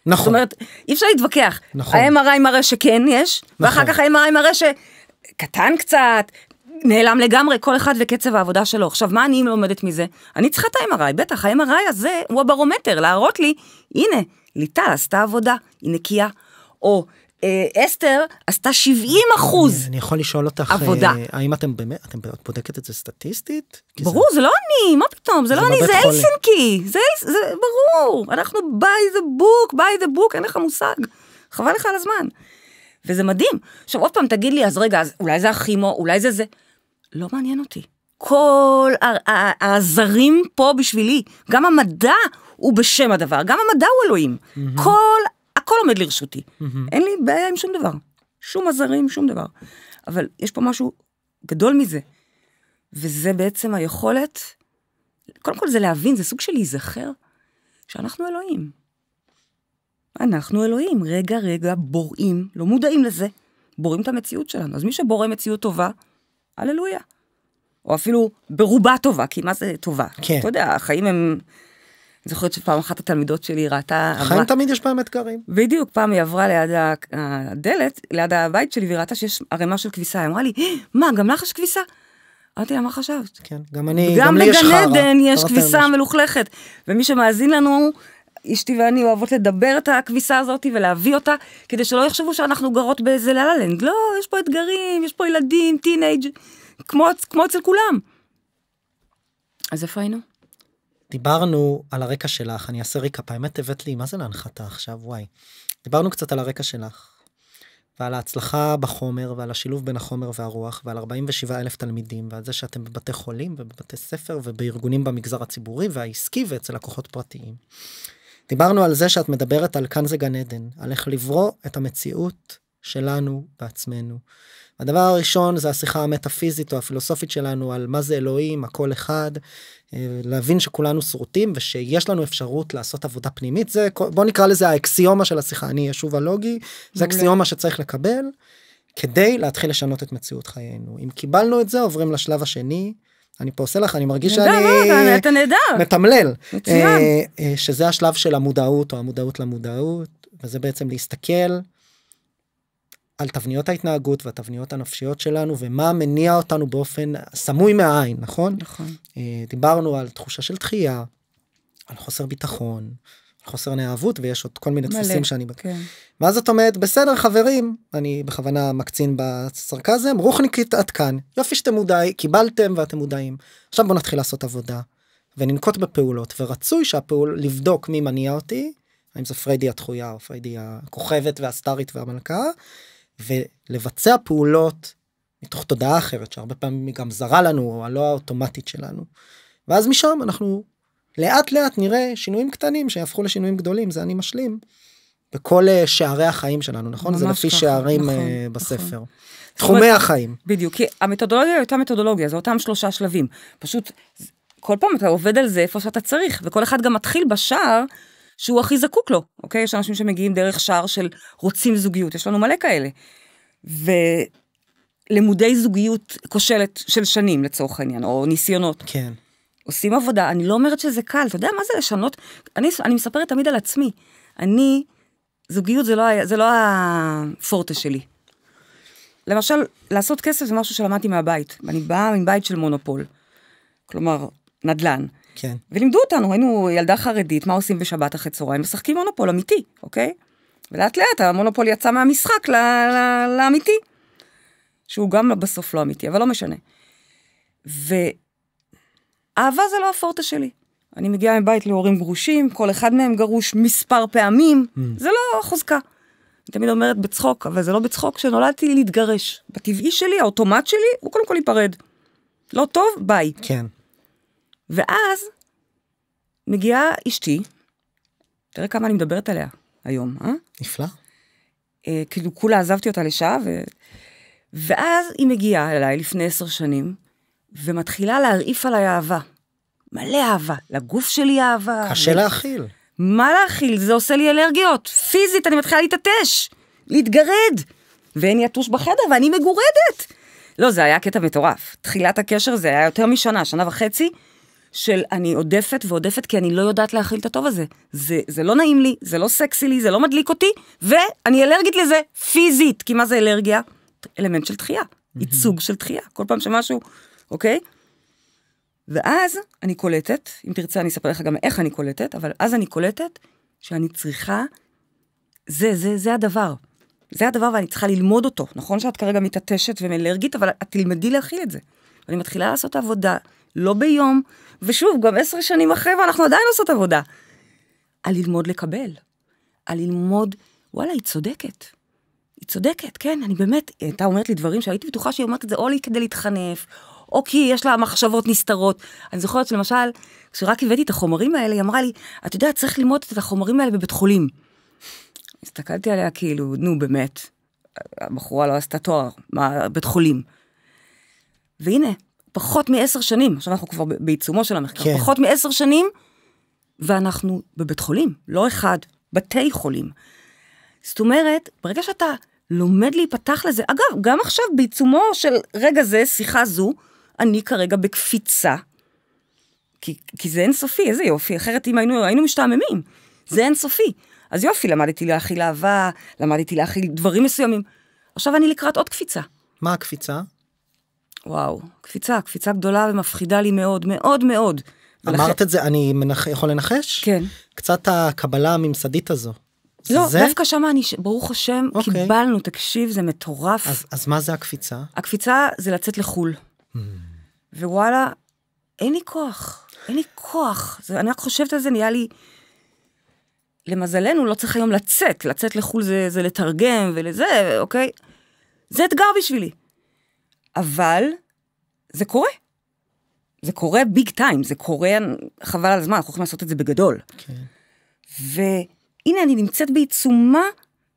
נכון. זאת אומרת אי אפשר להתווכח. נכון. ה-MRI מראה שכן יש נכון. ואחר כך ה-MRI מראה שקטן קצת נעלם לגמרי, כל אחד וקצב העבודה שלו. עכשיו, מה אני לומדת מזה? אני צריכה את ה-MRI, בטח, ה-MRI הזה הוא הברומטר, להראות לי, הנה, ליטל עשתה עבודה, היא נקייה. או אה, אסתר עשתה 70 אחוז עבודה. אני יכול לשאול אותך, עבודה. אה, האם אתם באמת, אתם בודקת את זה סטטיסטית? ברור, זה... זה לא אני, מה פתאום, זה, זה לא אני, זה אלסינקי, זה, זה ברור, אנחנו by the book, by the book, אין לך מושג, חבל לך על הזמן. וזה מדהים. עכשיו עוד פעם תגיד לי, אז רגע, אז אולי זה הכימו, אולי זה זה. לא מעניין אותי. כל הזרים פה בשבילי, גם המדע הוא בשם הדבר, גם המדע הוא אלוהים. Mm-hmm. כל, הכל עומד לרשותי. Mm-hmm. אין לי בעיה עם שום דבר. שום עזרים, שום דבר. אבל יש פה משהו גדול מזה, וזה בעצם היכולת, קודם כל זה להבין, זה סוג של להיזכר שאנחנו אלוהים. אנחנו אלוהים, רגע רגע בוראים, לא מודעים לזה, בוראים את המציאות שלנו. אז מי שבורא מציאות טובה, הללויה. או אפילו ברובה טובה, כי מה זה טובה? כן. אתה יודע, החיים הם אני זוכרת שפעם אחת התלמידות שלי ראתה... חיים תמיד יש בהם אתגרים. בדיוק, פעם היא עברה ליד הדלת, ליד הבית שלי, והיא ראתה שיש ערימה של כביסה, היא אמרה לי, אה, מה, גם לך יש כביסה? אמרתי לה, מה חשבת? כן, גם אני, גם, לי יש חרא. גם בגן עדן יש כביסה מלוכלכת, ומי שמאזין לנו... אשתי ואני אוהבות לדבר את הכביסה הזאת ולהביא אותה, כדי שלא יחשבו שאנחנו גרות באיזה ללה-לנד. לא, יש פה אתגרים, יש פה ילדים, טינג', כמו אצל כולם. אז איפה היינו? דיברנו על הרקע שלך, אני אעשה ריקאפ, האמת הבאת לי, מה זה להנחתה עכשיו, וואי. דיברנו קצת על הרקע שלך, ועל ההצלחה בחומר, ועל השילוב בין החומר והרוח, ועל 47 אלף תלמידים, ועל זה שאתם בבתי חולים, ובבתי ספר, ובארגונים במגזר הציבורי והעסקי, ואצל לקוחות פרטיים. דיברנו על זה שאת מדברת על כאן זה גן עדן, על איך לברוא את המציאות שלנו בעצמנו. הדבר הראשון זה השיחה המטאפיזית או הפילוסופית שלנו על מה זה אלוהים, הכל אחד, אה, להבין שכולנו שרוטים ושיש לנו אפשרות לעשות עבודה פנימית, זה בוא נקרא לזה האקסיומה של השיחה, אני אשוב הלוגי, זה אקסיומה שצריך לקבל כדי להתחיל לשנות את מציאות חיינו. אם קיבלנו את זה עוברים לשלב השני, אני פה עושה לך, אני מרגיש נדע, שאני... נהדר, לא, אתה נהדר. מתמלל. מצוין. אה, אה, שזה השלב של המודעות או המודעות למודעות, וזה בעצם להסתכל על תבניות ההתנהגות והתבניות הנפשיות שלנו ומה מניע אותנו באופן סמוי מהעין, נכון? נכון. אה, דיברנו על תחושה של דחייה, על חוסר ביטחון, על חוסר נאהבות ויש עוד כל מיני מלא, דפוסים שאני... כן. ואז את אומרת, בסדר חברים, אני בכוונה מקצין בסרקזם, רוחניקית עד כאן, יופי שאתם מודעים, קיבלתם ואתם מודעים. עכשיו בואו נתחיל לעשות עבודה וננקוט בפעולות ורצוי שהפעול, לבדוק מי מניע אותי. האם זה פריידי התחויה או פריידי הכוכבת והסטארית והמלכה, ולבצע פעולות מתוך תודעה אחרת שהרבה פעמים היא גם זרה לנו או הלא האוטומטית שלנו. ואז משם אנחנו לאט לאט נראה שינויים קטנים שיהפכו לשינויים גדולים זה אני משלים. בכל אה, שערי החיים שלנו נכון זה לפי ככה, שערים נכון, אה, נכון. בספר. נכון. תחומי אומרת, החיים. בדיוק כי המתודולוגיה היא אותה מתודולוגיה זה אותם שלושה שלבים פשוט כל פעם אתה עובד על זה איפה שאתה צריך וכל אחד גם מתחיל בשער שהוא הכי זקוק לו, אוקיי? יש אנשים שמגיעים דרך שער של רוצים זוגיות, יש לנו מלא כאלה. ולימודי זוגיות כושלת של שנים לצורך העניין, או ניסיונות. כן. עושים עבודה, אני לא אומרת שזה קל, אתה יודע מה זה לשנות? אני, אני מספרת תמיד על עצמי, אני, זוגיות זה לא, זה לא הפורטה שלי. למשל, לעשות כסף זה משהו שלמדתי מהבית, אני באה מבית של מונופול. כלומר, נדל"ן. כן. ולימדו אותנו, היינו ילדה חרדית, מה עושים בשבת אחרי צהריים? משחקים מונופול אמיתי, אוקיי? ולאט לאט המונופול יצא מהמשחק ל- ל- לאמיתי, שהוא גם לא- בסוף לא אמיתי, אבל לא משנה. ואהבה זה לא הפורטה שלי. אני מגיעה מבית להורים גרושים, כל אחד מהם גרוש מספר פעמים, mm. זה לא חוזקה. אני תמיד אומרת בצחוק, אבל זה לא בצחוק, שנולדתי להתגרש. בטבעי שלי, האוטומט שלי, הוא קודם כל ייפרד. לא טוב, ביי. כן. ואז מגיעה אשתי, תראה כמה אני מדברת עליה היום, אה? נפלא. אה, כאילו, כולה עזבתי אותה לשעה, ו... ואז היא מגיעה אליי לפני עשר שנים, ומתחילה להרעיף עליי אהבה. מלא אהבה. לגוף שלי אהבה. קשה ו... להכיל. מה להכיל? זה עושה לי אלרגיות. פיזית, אני מתחילה להתעטש, להתגרד. ואין יתוש בחדר, ואני מגורדת. לא, זה היה קטע מטורף. תחילת הקשר זה היה יותר משנה, שנה וחצי. של אני עודפת ועודפת כי אני לא יודעת להכיל את הטוב הזה. זה, זה לא נעים לי, זה לא סקסי לי, זה לא מדליק אותי, ואני אלרגית לזה פיזית, כי מה זה אלרגיה? אלמנט של דחייה, ייצוג של דחייה, כל פעם שמשהו, אוקיי? ואז אני קולטת, אם תרצה אני אספר לך גם איך אני קולטת, אבל אז אני קולטת שאני צריכה, זה, זה, זה הדבר. זה הדבר ואני צריכה ללמוד אותו. נכון שאת כרגע מתעטשת ומאלרגית, אבל את תלמדי להכיל את זה. אני מתחילה לעשות עבודה לא ביום, ושוב, גם עשר שנים אחרי ואנחנו עדיין עושות עבודה. על ללמוד לקבל, על ללמוד, וואלה, היא צודקת. היא צודקת, כן, אני באמת, היא הייתה אומרת לי דברים שהייתי בטוחה שהיא אומרת את זה או לי כדי להתחנף, או כי יש לה מחשבות נסתרות. אני זוכרת שלמשל, כשרק הבאתי את החומרים האלה, היא אמרה לי, את יודעת, צריך ללמוד את החומרים האלה בבית חולים. הסתכלתי עליה כאילו, נו באמת, הבחורה לא עשתה תואר, מה, בית חולים. והנה, פחות מעשר שנים, עכשיו אנחנו כבר בעיצומו של המחקר, כן. פחות מעשר שנים, ואנחנו בבית חולים, לא אחד, בתי חולים. זאת אומרת, ברגע שאתה לומד להיפתח לזה, אגב, גם עכשיו בעיצומו של רגע זה, שיחה זו, אני כרגע בקפיצה, כי, כי זה אינסופי, איזה יופי, אחרת אם היינו, היינו משתעממים, זה אינסופי. אז יופי, למדתי להכיל אהבה, למדתי להכיל דברים מסוימים. עכשיו אני לקראת עוד קפיצה. מה הקפיצה? וואו, קפיצה, קפיצה גדולה ומפחידה לי מאוד, מאוד מאוד. אמרת ולכן... את זה, אני מנח... יכול לנחש? כן. קצת הקבלה הממסדית הזו. לא, זה? דווקא שם אני, ברוך השם, אוקיי. קיבלנו, תקשיב, זה מטורף. אז, אז מה זה הקפיצה? הקפיצה זה לצאת לחו"ל. Mm. ווואלה, אין לי כוח, אין לי כוח. זה, אני רק חושבת על זה, נהיה לי... למזלנו, לא צריך היום לצאת. לצאת לחו"ל זה, זה לתרגם ולזה, אוקיי? זה אתגר בשבילי. אבל זה קורה. זה קורה ביג טיים, זה קורה חבל על הזמן, אנחנו הולכים לעשות את זה בגדול. כן. והנה, אני נמצאת בעיצומה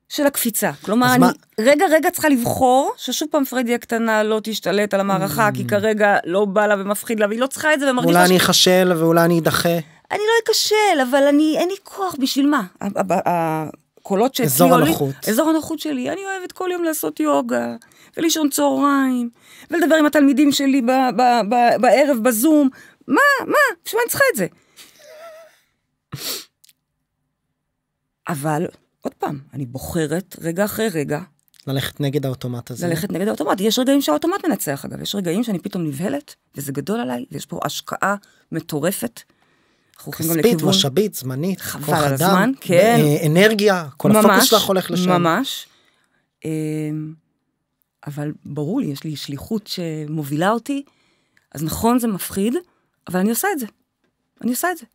של הקפיצה. כלומר, אני מה... רגע רגע צריכה לבחור ששוב פעם פרדיה קטנה לא תשתלט על המערכה, mm. כי כרגע לא בא לה ומפחיד לה, והיא לא צריכה את זה ומרגישה... אולי ש... אני אכשל ואולי אני אדחה. אני לא אכשל, אבל אני, אין לי כוח, בשביל מה? הקולות שאצלי עולים... אזור הנוחות. אזור הנוחות שלי, אני אוהבת כל יום לעשות יוגה. ולישון צהריים, ולדבר עם התלמידים שלי ב- ב- ב- בערב בזום. מה, מה, בשביל מה אני צריכה את זה? אבל, עוד פעם, אני בוחרת רגע אחרי רגע. ללכת נגד האוטומט הזה. ללכת נגד האוטומט. יש רגעים שהאוטומט מנצח, אגב. יש רגעים שאני פתאום נבהלת, וזה גדול עליי, ויש פה השקעה מטורפת. כספית, משאבית, זמנית, כוח אדם, הזמן, כן. אה, אנרגיה, כל ממש, הפוקוס שלך הולך לשם. ממש. אמ, אבל ברור לי, יש לי שליחות שמובילה אותי, אז נכון, זה מפחיד, אבל אני עושה את זה. אני עושה את זה.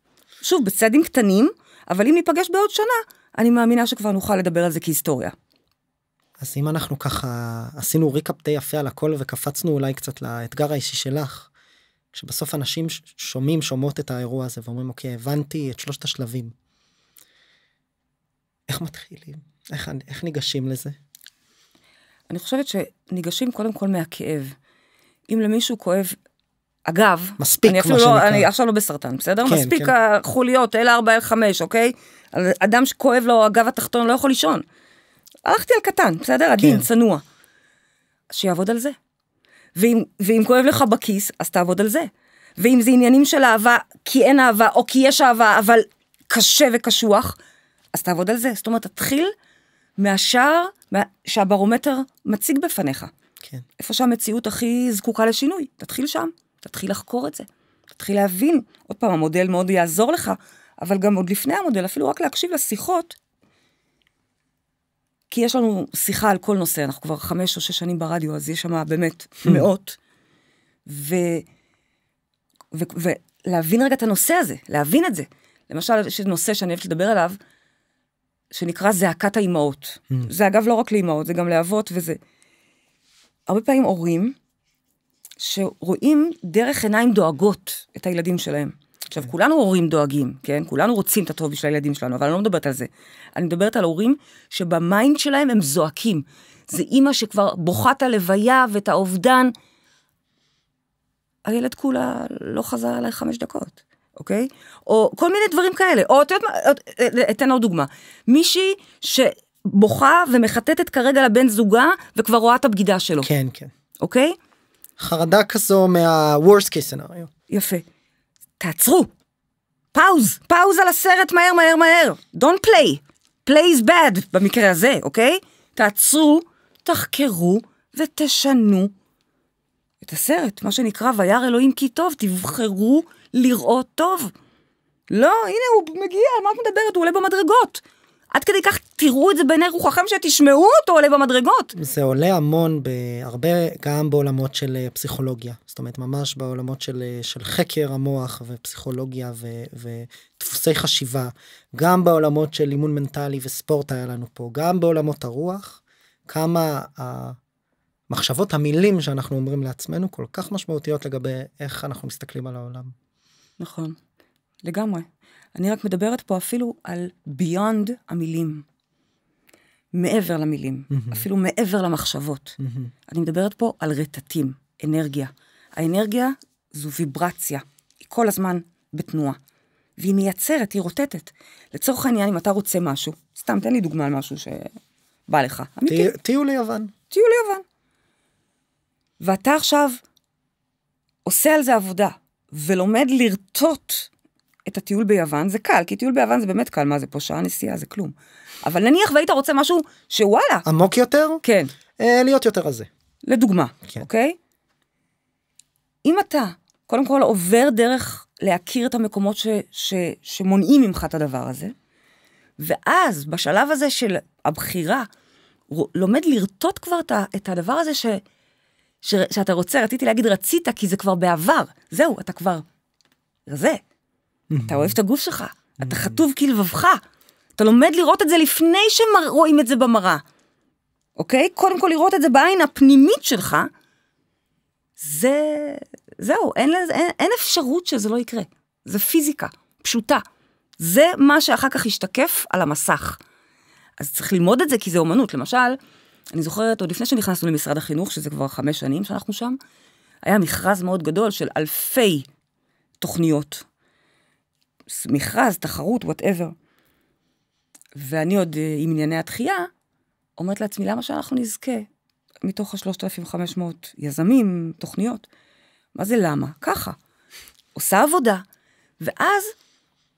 שוב, בצעדים קטנים, אבל אם ניפגש בעוד שנה, אני מאמינה שכבר נוכל לדבר על זה כהיסטוריה. אז אם אנחנו ככה עשינו ריקאפ די יפה על הכל וקפצנו אולי קצת לאתגר האישי שלך, כשבסוף אנשים שומעים, שומעות את האירוע הזה ואומרים, אוקיי, הבנתי את שלושת השלבים. איך מתחילים? איך, איך ניגשים לזה? אני חושבת שניגשים קודם כל מהכאב. אם למישהו כואב, אגב, מספיק, אני אפילו לא, שנקרא. אני עכשיו לא בסרטן, בסדר? כן, מספיק כן. החוליות, L4, L5, אוקיי? אדם שכואב לו הגב התחתון לא יכול לישון. הלכתי על קטן, בסדר? עדין, כן. צנוע. שיעבוד על זה. ואם, ואם כואב לך בכיס, אז תעבוד על זה. ואם זה עניינים של אהבה, כי אין אהבה, או כי יש אהבה, אבל קשה וקשוח, אז תעבוד על זה. זאת אומרת, תתחיל מהשער מה... שהברומטר מציג בפניך. כן. איפה שהמציאות הכי זקוקה לשינוי, תתחיל שם, תתחיל לחקור את זה, תתחיל להבין. עוד פעם, המודל מאוד יעזור לך, אבל גם עוד לפני המודל, אפילו רק להקשיב לשיחות, כי יש לנו שיחה על כל נושא, אנחנו כבר חמש או שש שנים ברדיו, אז יש שם באמת hmm. מאות. ו... ו... ולהבין רגע את הנושא הזה, להבין את זה. למשל, יש נושא שאני אוהבת לדבר עליו, שנקרא זעקת האימהות. Mm. זה אגב לא רק לאימהות, זה גם לאבות וזה. הרבה פעמים הורים שרואים דרך עיניים דואגות את הילדים שלהם. עכשיו, כן. כולנו הורים דואגים, כן? כולנו רוצים את הטוב של הילדים שלנו, אבל אני לא מדברת על זה. אני מדברת על הורים שבמיינד שלהם הם זועקים. זה אימא שכבר בוכה את הלוויה ואת האובדן. הילד כולה לא חזר אליי חמש דקות. אוקיי? או כל מיני דברים כאלה. או את יודעת מה, אה, אה, אתן עוד דוגמה. מישהי שבוכה ומחטטת כרגע לבן זוגה וכבר רואה את הבגידה שלו. כן, כן. אוקיי? חרדה כזו מה-worst case scenario. יפה. תעצרו. פאוז. פאוז על הסרט מהר מהר מהר. Don't play. play is bad במקרה הזה, אוקיי? תעצרו, תחקרו ותשנו את הסרט, מה שנקרא וירא אלוהים כי טוב, תבחרו לראות טוב? לא, הנה הוא מגיע, על מה את מדברת? הוא עולה במדרגות. עד כדי כך תראו את זה בעיני רוחכם שתשמעו אותו עולה במדרגות. זה עולה המון בהרבה, גם בעולמות של אה, פסיכולוגיה. זאת אומרת, ממש בעולמות של, אה, של חקר המוח ופסיכולוגיה ו, ודפוסי חשיבה. גם בעולמות של אימון מנטלי וספורט היה לנו פה, גם בעולמות הרוח, כמה המחשבות, המילים שאנחנו אומרים לעצמנו כל כך משמעותיות לגבי איך אנחנו מסתכלים על העולם. נכון, לגמרי. אני רק מדברת פה אפילו על ביונד המילים. מעבר למילים, mm-hmm. אפילו מעבר למחשבות. Mm-hmm. אני מדברת פה על רטטים, אנרגיה. האנרגיה זו ויברציה, היא כל הזמן בתנועה. והיא מייצרת, היא רוטטת. לצורך העניין, אם אתה רוצה משהו, סתם תן לי דוגמה על משהו שבא לך. כן. תהיו ליוון. תהיו ליוון. ואתה עכשיו עושה על זה עבודה, ולומד לרטוט את הטיול ביוון, זה קל, כי טיול ביוון זה באמת קל, מה זה פה שעה נסיעה, זה כלום. אבל נניח והיית רוצה משהו שוואלה. עמוק יותר? כן. אה, להיות יותר רזה. לדוגמה, כן. אוקיי? אם אתה, קודם כל, עובר דרך להכיר את המקומות ש, ש, שמונעים ממך את הדבר הזה, ואז, בשלב הזה של הבחירה, לומד לרטוט כבר את הדבר הזה ש... ש... שאתה רוצה, רציתי להגיד רצית, כי זה כבר בעבר. זהו, אתה כבר זה. אתה אוהב את הגוף שלך, אתה חטוב כלבבך. אתה לומד לראות את זה לפני שרואים את זה במראה. אוקיי? קודם כל לראות את זה בעין הפנימית שלך, זה... זהו, אין, לזה, אין, אין אפשרות שזה לא יקרה. זה פיזיקה, פשוטה. זה מה שאחר כך ישתקף על המסך. אז צריך ללמוד את זה כי זה אומנות. למשל, אני זוכרת, עוד לפני שנכנסנו למשרד החינוך, שזה כבר חמש שנים שאנחנו שם, היה מכרז מאוד גדול של אלפי תוכניות. מכרז, תחרות, וואטאבר. ואני עוד אה, עם ענייני התחייה, אומרת לעצמי, למה שאנחנו נזכה מתוך ה-3,500 יזמים, תוכניות? מה זה למה? ככה. עושה עבודה. ואז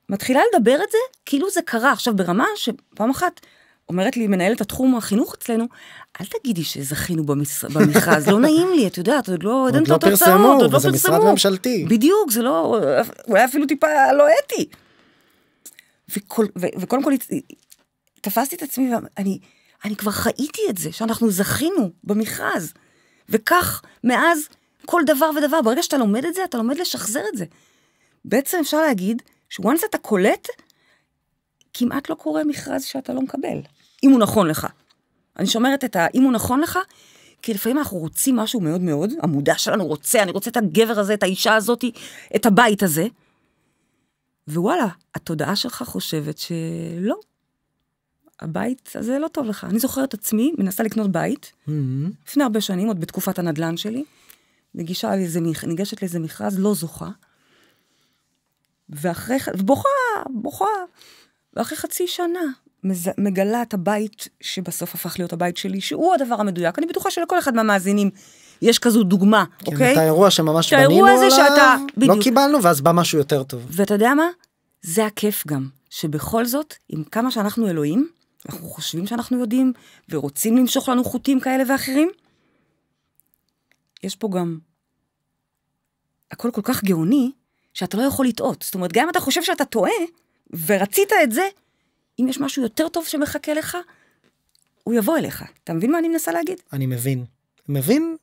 מתחילה לדבר את זה כאילו זה קרה. עכשיו, ברמה שפעם אחת אומרת לי מנהלת התחום החינוך אצלנו, אל תגידי שזכינו במש... במכרז, לא נעים לי, את יודעת, עוד לא, עוד לא פרסמו, עוד לא פרסמו. זה משרד ממשלתי. בדיוק, זה לא, אולי אפילו טיפה לא אתי. וכל, ו, וקודם כל תפסתי את עצמי, ואני אני כבר חייתי את זה, שאנחנו זכינו במכרז. וכך, מאז, כל דבר ודבר, ברגע שאתה לומד את זה, אתה לומד לשחזר את זה. בעצם אפשר להגיד, שוואנס אתה קולט, כמעט לא קורה מכרז שאתה לא מקבל. אם הוא נכון לך. אני שומרת את האם הוא נכון לך, כי לפעמים אנחנו רוצים משהו מאוד מאוד, המודע שלנו רוצה, אני רוצה את הגבר הזה, את האישה הזאת, את הבית הזה. ווואלה, התודעה שלך חושבת שלא, הבית הזה לא טוב לך. אני זוכרת עצמי, מנסה לקנות בית, mm-hmm. לפני הרבה שנים, עוד בתקופת הנדל"ן שלי, נגישה לאיזה, ניגשת לאיזה מכרז, לא זוכה, ואחרי, ובוכה, בוכה, ואחרי חצי שנה, מגלה את הבית שבסוף הפך להיות הבית שלי, שהוא הדבר המדויק. אני בטוחה שלכל אחד מהמאזינים יש כזו דוגמה, כן, אוקיי? כן, את האירוע שממש את בנינו עליו, שאתה... לא קיבלנו, ואז בא משהו יותר טוב. ואתה יודע מה? זה הכיף גם, שבכל זאת, עם כמה שאנחנו אלוהים, אנחנו חושבים שאנחנו יודעים, ורוצים למשוך לנו חוטים כאלה ואחרים, יש פה גם... הכל כל כך גאוני, שאתה לא יכול לטעות. זאת אומרת, גם אם אתה חושב שאתה טועה, ורצית את זה, אם יש משהו יותר טוב שמחכה לך, הוא יבוא אליך. אתה מבין מה אני מנסה להגיד? אני מבין. מבין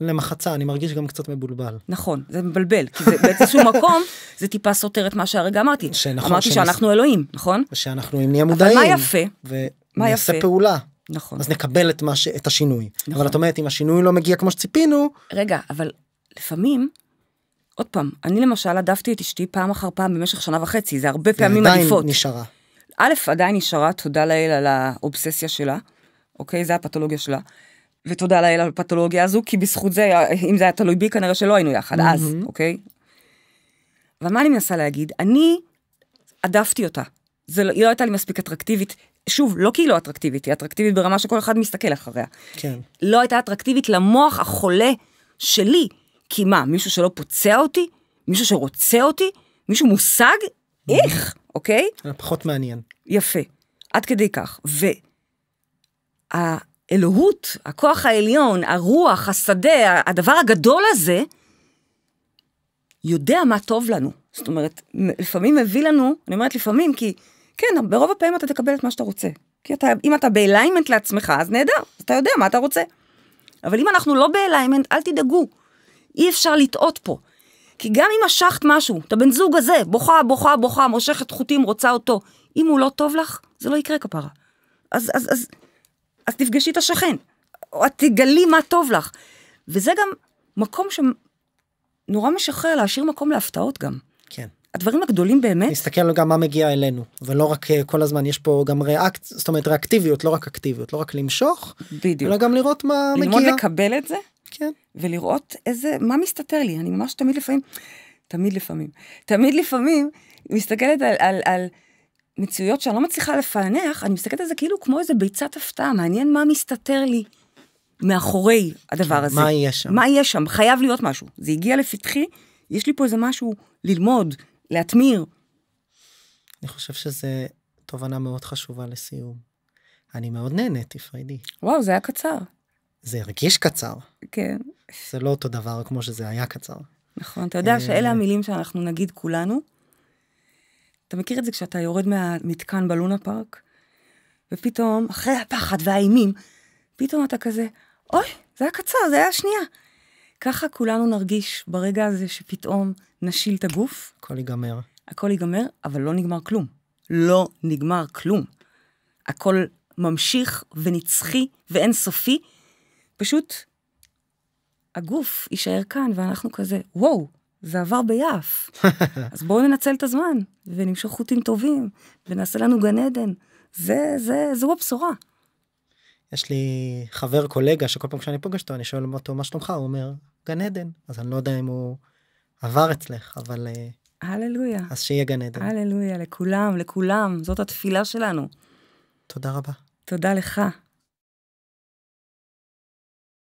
למחצה, אני מרגיש גם קצת מבולבל. נכון, זה מבלבל, כי זה באיזשהו [laughs] מקום, זה טיפה סותר את מה שהרגע אמרתי. שנכון, אמרתי שנס... שאנחנו אלוהים, נכון? שאנחנו נהיה מודעים. אבל מה יפה? ונעשה פעולה. נכון. אז נקבל את, ש... את השינוי. נכון. אבל את אומרת, אם השינוי לא מגיע כמו שציפינו... רגע, אבל לפעמים, עוד פעם, אני למשל הדפתי את אשתי פעם אחר פעם במשך שנה וחצי, זה הרבה פעמים עדיפות. ועדיין נשארה. א', עדיין נשארה, תודה לאל, על האובססיה שלה, אוקיי? זה הפתולוגיה שלה. ותודה לאל על הפתולוגיה הזו, כי בזכות זה, אם זה היה תלוי בי, כנראה שלא היינו יחד, אז, אוקיי? אבל מה אני מנסה להגיד? אני הדפתי אותה. זה לא, היא לא הייתה לי מספיק אטרקטיבית. שוב, לא כי היא לא אטרקטיבית, היא אטרקטיבית ברמה שכל אחד מסתכל אחריה. כן. לא הייתה אטרקטיבית למוח החולה שלי. כי מה, מישהו שלא פוצע אותי? מישהו שרוצה אותי? מישהו מושג? איך? אוקיי? פחות מעניין. יפה, עד כדי כך. והאלוהות, הכוח העליון, הרוח, השדה, הדבר הגדול הזה, יודע מה טוב לנו. זאת אומרת, לפעמים מביא לנו, אני אומרת לפעמים, כי כן, ברוב הפעמים אתה תקבל את מה שאתה רוצה. כי אתה, אם אתה באליימנט לעצמך, אז נהדר, אתה יודע מה אתה רוצה. אבל אם אנחנו לא באליימנט, אל תדאגו. אי אפשר לטעות פה. כי גם אם משכת משהו, את הבן זוג הזה, בוכה, בוכה, בוכה, מושכת חוטים, רוצה אותו, אם הוא לא טוב לך, זה לא יקרה כפרה. אז, אז, אז, אז תפגשי את השכן, או את תגלי מה טוב לך. וזה גם מקום שנורא משחרר להשאיר מקום להפתעות גם. כן. הדברים הגדולים באמת. נסתכל גם מה מגיע אלינו ולא רק אה, כל הזמן יש פה גם ריאקט זאת אומרת ריאקטיביות לא רק אקטיביות לא רק למשוך. בדיוק. אלא גם לראות מה ללמוד מגיע. ללמוד לקבל את זה. כן. ולראות איזה מה מסתתר לי אני ממש תמיד לפעמים תמיד לפעמים תמיד לפעמים מסתכלת על. על, על מציאויות שאני לא מצליחה לפענח, אני מסתכלת על זה כאילו כמו איזה ביצת הפתעה, מעניין מה מסתתר לי מאחורי הדבר כן, הזה. מה יהיה שם? מה יהיה שם? חייב להיות משהו. זה הגיע לפתחי, יש לי פה איזה משהו ללמוד, להתמיר. אני חושב שזו תובנה מאוד חשובה לסיום. אני מאוד נהנית, פריידי. וואו, זה היה קצר. זה הרגיש קצר. כן. זה לא אותו דבר כמו שזה היה קצר. נכון, אתה יודע אה, שאלה המילים שאנחנו נגיד כולנו. אתה מכיר את זה כשאתה יורד מהמתקן בלונה פארק, ופתאום, אחרי הפחד והאימים, פתאום אתה כזה, אוי, זה היה קצר, זה היה שנייה. ככה כולנו נרגיש ברגע הזה שפתאום נשיל את הגוף. הכל ייגמר. הכל ייגמר, אבל לא נגמר כלום. לא נגמר כלום. הכל ממשיך ונצחי ואין סופי. פשוט הגוף יישאר כאן, ואנחנו כזה, וואו, זה עבר ביעף. [laughs] אז בואו ננצל את הזמן, ונמשוך חוטים טובים, ונעשה לנו גן עדן. זה, זה, זו הבשורה. יש לי חבר, קולגה, שכל פעם שאני פוגש אותו, אני שואל אותו, מה שלומך? הוא אומר, גן עדן. אז אני לא יודע אם הוא... עבר אצלך, אבל... אה, הללויה. אז שיהיה גן עדן. הללויה, לכולם, לכולם, זאת התפילה שלנו. תודה רבה. תודה לך.